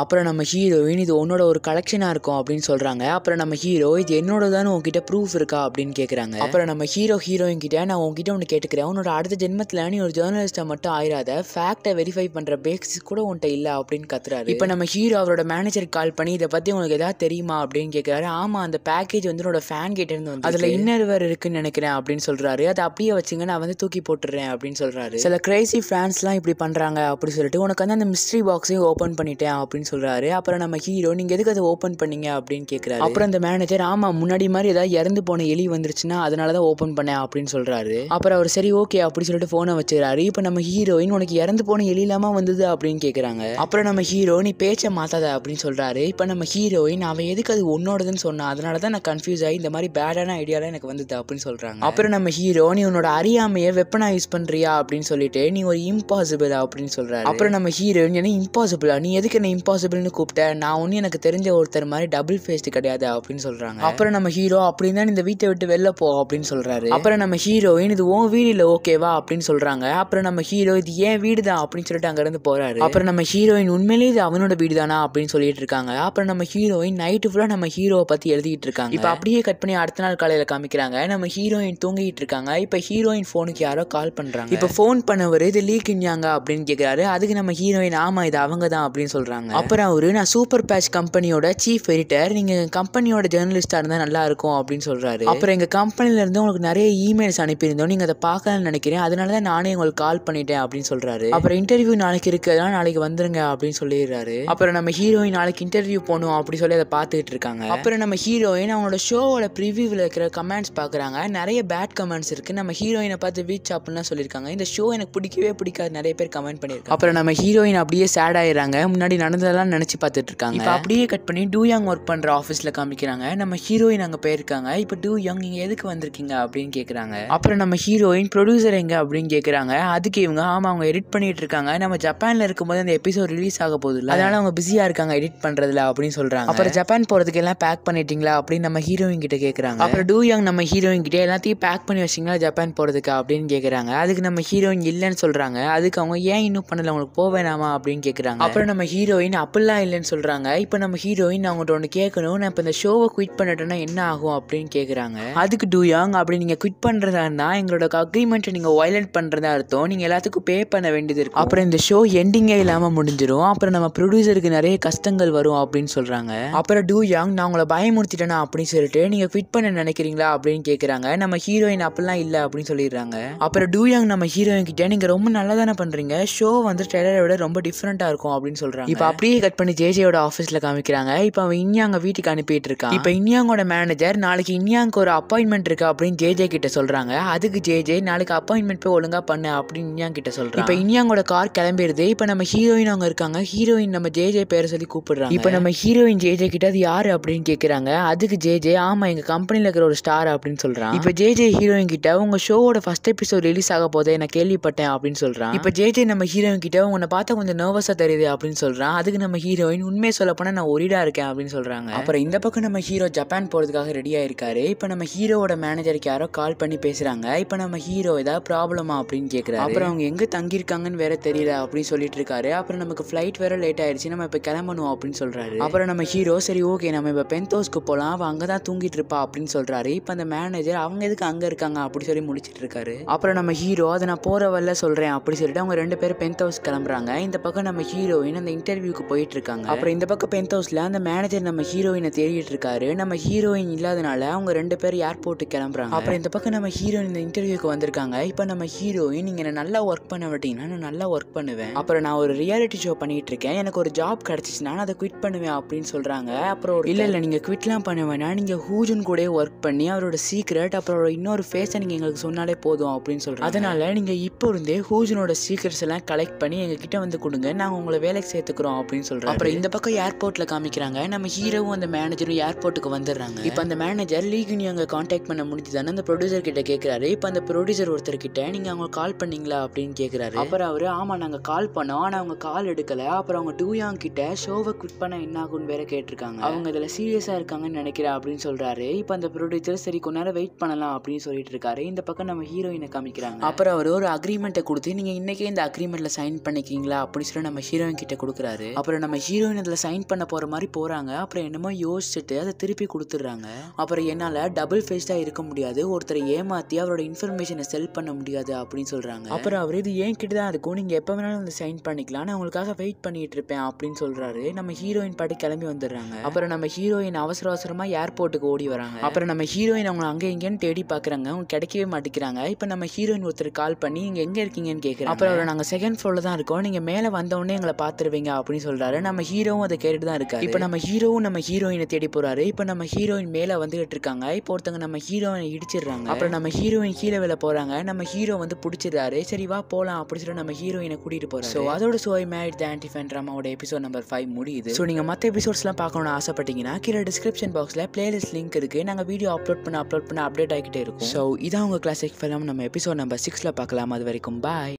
அப்புறம் நம்ம ஹீரோயின் இது உன்னோட ஒரு கலெக்ஷனாக இருக்கும் அப்படின்னு சொல்கிறாங்க அப்புறம் நம்ம ஹீரோ இது என்னோட தானே உங்ககிட்ட ப்ரூஃப் இருக்கா அப்படின்னு கேட்குறாங்க அப்புறம் நம்ம ஹீரோ ஹீரோயின் கிட்டே நான் உங்ககிட்ட ஒன்று கேட்டுக்கிறேன் உன்னோட அடுத்த ஜென்மத்தில் நீ ஒரு ஜேர்னலிஸ்ட்டை மட்டும் ஆயிராத ஃபேக்டை வெரிஃபை பண்ணுற பேக்ஸ் கூட உன்ட்ட இல்லை அப்படின்னு கத்துறாரு இப்போ நம்ம ஹீரோ அவரோட மேனேஜருக்கு கால் பண்ணி இதை பற்றி உங்களுக்கு எதாவது தெரியுமா அப்படின்னு கேட்குறாரு ஆமாம் அந்த பேக்கேஜ் வந்து என்னோட ஃபேன் கேட்டிருந்து வந்து அதில் இன்னர்வர் இருக்குன்னு நினைக்கிறேன் அப்படின்னு சொல்கிறாரு அதை அப்படியே வச்சுங்க நான் வந்து தூக்கி போட்டுறேன் அப்படின்னு சொல்கிறாரு சில கிரேசி ஃபேன்ஸ்லாம் இப்படி பண்ணுறாங்க அப்படின்னு சொல்லிட்டு உனக்கு வந்து அந்த மிஸ்ட்ரி பாக்ஸையும் ஓப்பன் பண்ணிட்டேன் அப்படின்னு அப்படின்னு சொல்றாரு அப்புறம் நம்ம ஹீரோ நீங்க எதுக்கு அதை ஓப்பன் பண்ணீங்க அப்படின்னு கேட்குறாரு அப்புறம் அந்த மேனேஜர் ஆமா முன்னாடி மாதிரி ஏதாவது இறந்து போன எலி வந்துருச்சுன்னா அதனால தான் ஓப்பன் பண்ணேன் அப்படின்னு சொல்றாரு அப்புறம் அவர் சரி ஓகே அப்படின்னு சொல்லிட்டு போனை வச்சுக்கிறாரு இப்ப நம்ம ஹீரோயின் உனக்கு இறந்து போன எலி இல்லாம வந்தது அப்படின்னு கேக்குறாங்க அப்புறம் நம்ம ஹீரோ நீ பேச்ச மாத்தாத அப்படின்னு சொல்றாரு இப்ப நம்ம ஹீரோயின் அவன் எதுக்கு அது உன்னோடதுன்னு சொன்னா அதனாலதான் நான் கன்ஃபியூஸ் ஆகி இந்த மாதிரி பேடான ஐடியாலாம் எனக்கு வந்தது அப்படின்னு சொல்றாங்க அப்புறம் நம்ம ஹீரோ நீ உன்னோட அறியாமையை வெப்பனா யூஸ் பண்றியா அப்படின்னு சொல்லிட்டு நீ ஒரு இம்பாசிபிள் அப்படின்னு சொல்றாரு அப்புறம் நம்ம ஹீரோயின் என்ன இம்பாசிபிளா நீ எதுக்கு என்ன இம்பாசிபிள்னு கூப்பிட்டேன் நான் ஒன்றும் எனக்கு தெரிஞ்ச ஒருத்தர் மாதிரி டபுள் ஃபேஸ்டு கிடையாது அப்படின்னு சொல்கிறாங்க அப்புறம் நம்ம ஹீரோ அப்படின்னு இந்த வீட்டை விட்டு வெளில போ அப்படின்னு சொல்கிறாரு அப்புறம் நம்ம ஹீரோயின் இது ஓ வீடு இல்லை ஓகேவா அப்படின்னு சொல்கிறாங்க அப்புறம் நம்ம ஹீரோ இது ஏன் வீடு தான் அப்படின்னு சொல்லிட்டு அங்கேருந்து போகிறாரு அப்புறம் நம்ம ஹீரோயின் உண்மையிலேயே இது அவனோட வீடு தானா அப்படின்னு சொல்லிட்டு இருக்காங்க அப்புறம் நம்ம ஹீரோயின் நைட்டு ஃபுல்லாக நம்ம ஹீரோவை பற்றி எழுதிட்டு இருக்காங்க இப்போ அப்படியே கட் பண்ணி அடுத்த நாள் காலையில் காமிக்கிறாங்க நம்ம ஹீரோயின் தூங்கிட்டு இருக்காங்க இப்போ ஹீரோயின் ஃபோனுக்கு யாரோ கால் பண்ணுறாங்க இப்போ ஃபோன் பண்ணவர் இது லீக் இன்யாங்க அப்படின்னு கேட்குறாரு அதுக்கு நம்ம ஹீரோயின் ஆமாம் இது அவங்க தான் அப்படின்னு சொல்கிறாங்க அப்புறம் அவர் நான் சூப்பர் பேட்ச் கம்பெனியோட சீஃப் எடிட்டர் நீங்கள் கம்பெனியோட ஜேர்னலிஸ்டாக இருந்தால் நல்லா இருக்கும் அப்படின்னு சொல்கிறாரு அப்புறம் எங்கள் கம்பெனிலேருந்து உங்களுக்கு நிறைய இமெயில்ஸ் அனுப்பியிருந்தோம் நீங்கள் அதை பார்க்கலாம்னு நினைக்கிறேன் அதனால தான் நானே உங்களுக்கு கால் பண்ணிட்டேன் அப்படின்னு சொல்கிறாரு அப்புறம் இன்டர்வியூ நாளைக்கு இருக்குதுனா நாளைக்கு வந்துருங்க அப்படின்னு சொல்லிடுறாரு அப்புறம் நம்ம ஹீரோயின் நாளைக்கு இன்டர்வியூ போகணும் அப்படின்னு சொல்லி அதை பார்த்துக்கிட்டு இருக்காங்க அப்புறம் நம்ம ஹீரோயின் அவங்களோட ஷோவோட ப்ரிவியூவில் இருக்கிற கமெண்ட்ஸ் பார்க்குறாங்க நிறைய பேட் கமெண்ட்ஸ் இருக்குது நம்ம ஹீரோயினை பார்த்து வீச் அப்படின்லாம் சொல்லியிருக்காங்க இந்த ஷோ எனக்கு பிடிக்கவே பிடிக்காது நிறைய பேர் கமெண்ட் பண்ணியிருக்காங்க அப்புறம் நம்ம ஹீரோயின் அப்படியே சேட் ஆயிடுறாங்க முன்னாடி நடந்த அதெல்லாம் நினச்சி பார்த்துட்ருக்காங்க அப்படியே கட் பண்ணி டூ யங் ஒர்க் பண்ணுற ஆஃபீஸில் காமிக்கிறாங்க நம்ம ஹீரோயின் அங்கே போயிருக்காங்க இப்போ டூ யங் நீங்கள் எதுக்கு வந்திருக்கீங்க அப்படின்னு கேட்குறாங்க அப்புறம் நம்ம ஹீரோயின் ப்ரொடியூசர் எங்கே அப்படின்னு கேட்குறாங்க அதுக்கு இவங்க ஆமாம் அவங்க எடிட் பண்ணிட்டு இருக்காங்க நம்ம ஜப்பானில் இருக்கும்போது அந்த எபிசோட் ரிலீஸ் ஆக போகுது அதனால அவங்க பிஸியாக இருக்காங்க எடிட் பண்ணுறதுல அப்படின்னு சொல்கிறாங்க அப்புறம் ஜப்பான் போகிறதுக்கு எல்லாம் பேக் பண்ணிட்டீங்களா அப்படின்னு நம்ம ஹீரோயின் கிட்ட கேட்குறாங்க அப்புறம் டூ யங் நம்ம ஹீரோயின் கிட்டே எல்லாத்தையும் பேக் பண்ணி வச்சிங்களா ஜப்பான் போகிறதுக்கு அப்படின்னு கேட்குறாங்க அதுக்கு நம்ம ஹீரோயின் இல்லைன்னு சொல்கிறாங்க அதுக்கு அவங்க ஏன் இன்னும் பண்ணல அவங்களுக்கு போவேணாமா அப்படின்னு கேட்குறாங்க அப்புறம் நம்ம ஹீரோயின் அப்படிலாம் இல்லைன்னு சொல்கிறாங்க இப்போ நம்ம ஹீரோயின் அவங்கள்ட்ட ஒன்று கேட்கணும் நான் இப்போ இந்த ஷோவை குவிட் பண்ணிட்டேன்னா என்ன ஆகும் அப்படின்னு கேட்குறாங்க அதுக்கு டூயாங் அப்படி நீங்கள் குவிட் பண்ணுறதா இருந்தால் எங்களோட அக்ரிமெண்ட்டை நீங்கள் வயலேட் பண்ணுறதா அர்த்தம் நீங்கள் எல்லாத்துக்கும் பே பண்ண வேண்டியது இருக்கும் அப்புறம் இந்த ஷோ எண்டிங்கே இல்லாமல் முடிஞ்சிடும் அப்புறம் நம்ம ப்ரொடியூசருக்கு நிறைய கஷ்டங்கள் வரும் அப்படின்னு சொல்கிறாங்க அப்புறம் டூயாங் நான் உங்களை பயமுறுத்திட்டேனா அப்படின்னு சொல்லிட்டு நீங்கள் குவிட் பண்ண நினைக்கிறீங்களா அப்படின்னு கேட்குறாங்க நம்ம ஹீரோயின் அப்படிலாம் இல்லை அப்படின்னு சொல்லிடுறாங்க அப்புறம் டூயாங் நம்ம ஹீரோயின் கிட்டே நீங்கள் ரொம்ப நல்லா தானே பண்ணுறீங்க ஷோ வந்து ட்ரெய்லரை விட ரொம்ப டிஃப்ரெண்ட்டாக இருக்கும் அப்படின்னு சொல்கிறாங்க இப்போ அப்படி ட்ரீயை கட் பண்ணி ஜேஜேயோட ஆஃபீஸில் காமிக்கிறாங்க இப்போ அவன் இன்யாங்க வீட்டுக்கு அனுப்பிட்டு இருக்கான் இப்போ இன்யாங்கோட மேனேஜர் நாளைக்கு இன்யாங்க ஒரு அப்பாயின்மெண்ட் இருக்கு அப்படின்னு ஜேஜே கிட்ட சொல்கிறாங்க அதுக்கு ஜேஜே நாளைக்கு அப்பாயின்மெண்ட் போய் ஒழுங்காக பண்ணு அப்படின்னு இன்யாங் கிட்ட சொல்கிறான் இப்போ இன்யாங்கோட கார் கிளம்பிடுது இப்போ நம்ம ஹீரோயின் அவங்க இருக்காங்க ஹீரோயின் நம்ம ஜேஜே பேரை சொல்லி கூப்பிடுறாங்க இப்போ நம்ம ஹீரோயின் ஜேஜே கிட்ட அது யார் அப்படின்னு கேட்குறாங்க அதுக்கு ஜேஜே ஆமாம் எங்கள் கம்பெனியில் இருக்கிற ஒரு ஸ்டார் அப்படின்னு சொல்கிறான் இப்போ ஜேஜே ஹீரோயின் கிட்ட உங்கள் ஷோவோட ஃபஸ்ட் எபிசோட் ரிலீஸ் ஆக போதே நான் கேள்விப்பட்டேன் அப்படின்னு சொல்கிறான் இப்போ ஜேஜே நம்ம ஹீரோயின் கிட்ட உன்னை பார்த்தா கொஞ்சம் நர்வஸாக தெரியுது அப்படின்னு சொல்கிறான் அதுக்கு நம்ம ஹீரோயின் உண்மையை சொல்ல போனால் நான் ஒரிடா இருக்கேன் அப்படின்னு சொல்கிறாங்க அப்புறம் இந்த பக்கம் நம்ம ஹீரோ ஜப்பான் போகிறதுக்காக ரெடி ஆயிருக்காரு இப்போ நம்ம ஹீரோவோட மேனேஜருக்கு யாரோ கால் பண்ணி பேசுகிறாங்க இப்போ நம்ம ஹீரோ ஏதாவது ப்ராப்ளமா அப்படின்னு கேட்குறாரு அப்புறம் அவங்க எங்கே தங்கியிருக்காங்கன்னு வேற தெரியல அப்படின்னு சொல்லிட்டு இருக்காரு அப்புறம் நமக்கு ஃப்ளைட் வேற லேட் ஆயிடுச்சு நம்ம இப்போ கிளம்பணும் அப்படின்னு சொல்கிறாரு அப்புறம் நம்ம ஹீரோ சரி ஓகே நம்ம இப்போ பென்தோஸ்க்கு போகலாம் அவள் அங்கே தான் தூங்கிட்டு இருப்பா அப்படின்னு சொல்கிறாரு இப்போ அந்த மேனேஜர் அவங்க எதுக்கு அங்கே இருக்காங்க அப்படி சொல்லி முடிச்சிட்டு இருக்காரு அப்புறம் நம்ம ஹீரோ அதை நான் போகிற வரல சொல்கிறேன் அப்படி சொல்லிட்டு அவங்க ரெண்டு பேரும் பென்த் ஹவுஸ் கிளம்புறாங்க இந்த பக்கம் நம்ம ஹீரோயின் அந்த இன்டர்வியூக்கு போயிட்டு இருக்காங்க அப்புறம் இந்த பக்கம் பென்த் ஹவுஸ்ல அந்த மேனேஜர் நம்ம ஹீரோயினை தேடிட்டு இருக்காரு நம்ம ஹீரோயின் இல்லாதனால அவங்க ரெண்டு பேர் ஏர்போர்ட்டுக்கு கிளம்புறாங்க அப்புறம் இந்த பக்கம் நம்ம ஹீரோயின் இந்த இன்டர்வியூக்கு வந்திருக்காங்க இப்போ நம்ம ஹீரோயின் நீங்க நல்லா ஒர்க் பண்ண மாட்டீங்கன்னா நான் நல்லா ஒர்க் பண்ணுவேன் அப்புறம் நான் ஒரு ரியாலிட்டி ஷோ பண்ணிட்டு இருக்கேன் எனக்கு ஒரு ஜாப் கிடைச்சிச்சுன்னா அதை குவிட் பண்ணுவேன் அப்படின்னு சொல்றாங்க அப்புறம் இல்ல இல்ல நீங்க குவிட்லாம் பண்ண வேணா நீங்க ஹூஜன் கூட ஒர்க் பண்ணி அவரோட சீக்ரெட் அப்புறம் இன்னொரு ஃபேஸை நீங்க எங்களுக்கு சொன்னாலே போதும் அப்படின்னு சொல்றாங்க அதனால நீங்க இப்போ இருந்தே ஹூஜனோட சீக்ரெட்ஸ் எல்லாம் கலெக்ட் பண்ணி எங்ககிட்ட வந்து கொடுங்க நாங்கள் உங்களை வேலைக்கு சேர்த்துக்கிறோம் அப்படின்னு சொல்கிறாரு அப்புறம் இந்த பக்கம் ஏர்போர்ட்டில் காமிக்கிறாங்க நம்ம ஹீரோவும் அந்த மேனேஜரும் ஏர்போர்ட்டுக்கு வந்துடுறாங்க இப்போ அந்த மேனேஜர் நீ அங்கே காண்டாக்ட் பண்ண முடிஞ்சு தானே அந்த ப்ரொடியூசர் கிட்ட கேட்குறாரு இப்போ அந்த ப்ரொடியூசர் ஒருத்தர் கிட்ட நீங்கள் அவங்க கால் பண்ணீங்களா அப்படின்னு கேட்குறாரு அப்புறம் அவர் ஆமாம் நாங்கள் கால் பண்ணோம் ஆனால் அவங்க கால் எடுக்கல அப்புறம் அவங்க டூயாங் கிட்ட ஷோவை குட் பண்ண என்ன ஆகும்னு வேற கேட்டிருக்காங்க அவங்க இதில் சீரியஸாக இருக்காங்கன்னு நினைக்கிறேன் அப்படின்னு சொல்கிறாரு இப்போ அந்த ப்ரொடியூசர் சரி கொஞ்ச நேரம் வெயிட் பண்ணலாம் அப்படின்னு சொல்லிட்டு இருக்காரு இந்த பக்கம் நம்ம ஹீரோயினை காமிக்கிறாங்க அப்புறம் அவர் ஒரு அக்ரிமெண்ட்டை கொடுத்து நீங்கள் இன்றைக்கே இந்த அக்ரிமெண்ட்டில் சைன் பண்ணிக்கிங்களா அப்படின்னு சொல்லி நம்ம ஹீரோயின் கிட்ட கொடுக்குறாரு அப்புறம் நம்ம ஹீரோயின் அதில் சைன் பண்ண போகிற மாதிரி போகிறாங்க அப்புறம் என்னமோ யோசிச்சுட்டு அதை திருப்பி கொடுத்துட்றாங்க அப்புறம் என்னால் டபுள் ஃபேஸ்டாக இருக்க முடியாது ஒருத்தரை ஏமாற்றி அவரோட இன்ஃபர்மேஷனை செல் பண்ண முடியாது அப்படின்னு சொல்கிறாங்க அப்புறம் அவர் இது ஏன் கிட்ட தான் இருக்கும் நீங்கள் எப்போ வேணாலும் வந்து சைன் பண்ணிக்கலாம் நான் உங்களுக்காக வெயிட் பண்ணிட்டு இருப்பேன் அப்படின்னு சொல்கிறாரு நம்ம ஹீரோயின் பாட்டு கிளம்பி வந்துடுறாங்க அப்புறம் நம்ம ஹீரோயின் அவசர அவசரமாக ஏர்போர்ட்டுக்கு ஓடி வராங்க அப்புறம் நம்ம ஹீரோயின் அவங்க அங்கே எங்கேன்னு தேடி பார்க்குறாங்க அவங்க கிடைக்கவே மாட்டேங்கிறாங்க இப்போ நம்ம ஹீரோயின் ஒருத்தர் கால் பண்ணி இங்கே எங்கே இருக்கீங்கன்னு கேட்குறேன் அப்புறம் நாங்கள் செகண்ட் ஃப்ளோரில் தான் இருக்கோம் நீங்கள் மேலே வந்தவொடனே எங்களை பார்த்துருவீங்க அப்படின்னு சொல்கிறாரு நம்ம ஹீரோவும் அதை கேட்டுட்டு தான் இருக்காரு இப்போ நம்ம ஹீரோவும் நம்ம ஹீரோயினை தேடி போகிறாரு இப்போ நம்ம ஹீரோயின் மேலே வந்துகிட்டு இருக்காங்க இப்போ ஒருத்தங்க நம்ம ஹீரோயினை இடிச்சிடுறாங்க அப்புறம் நம்ம ஹீரோயின் கீழே வேலை போகிறாங்க நம்ம ஹீரோ வந்து பிடிச்சிடுறாரு சரி வா போகலாம் அப்படின்னு சொல்லி நம்ம ஹீரோயினை கூட்டிகிட்டு போகிறோம் ஸோ அதோட சோய் மேட் த ஆன்டிஃபேன் ட்ராமாவோட எபிசோட் நம்பர் ஃபைவ் முடியுது ஸோ நீங்கள் மற்ற எபிசோட்ஸ்லாம் பார்க்கணும்னு ஆசைப்பட்டீங்கன்னா கீழே டிஸ்கிரிப்ஷன் பாக்ஸில் பிளேலிஸ்ட் லிங்க் இருக்குது நாங்கள் வீடியோ அப்லோட் பண்ண அப்லோட் பண்ண அப்டேட் ஆகிட்டே இருக்கும் ஸோ இதான் உங்கள் கிளாசிக் ஃபிலம் நம்ம எபிசோட் நம்பர் சிக்ஸில் பார்க்கலாம் அது வரைக்கும் பாய்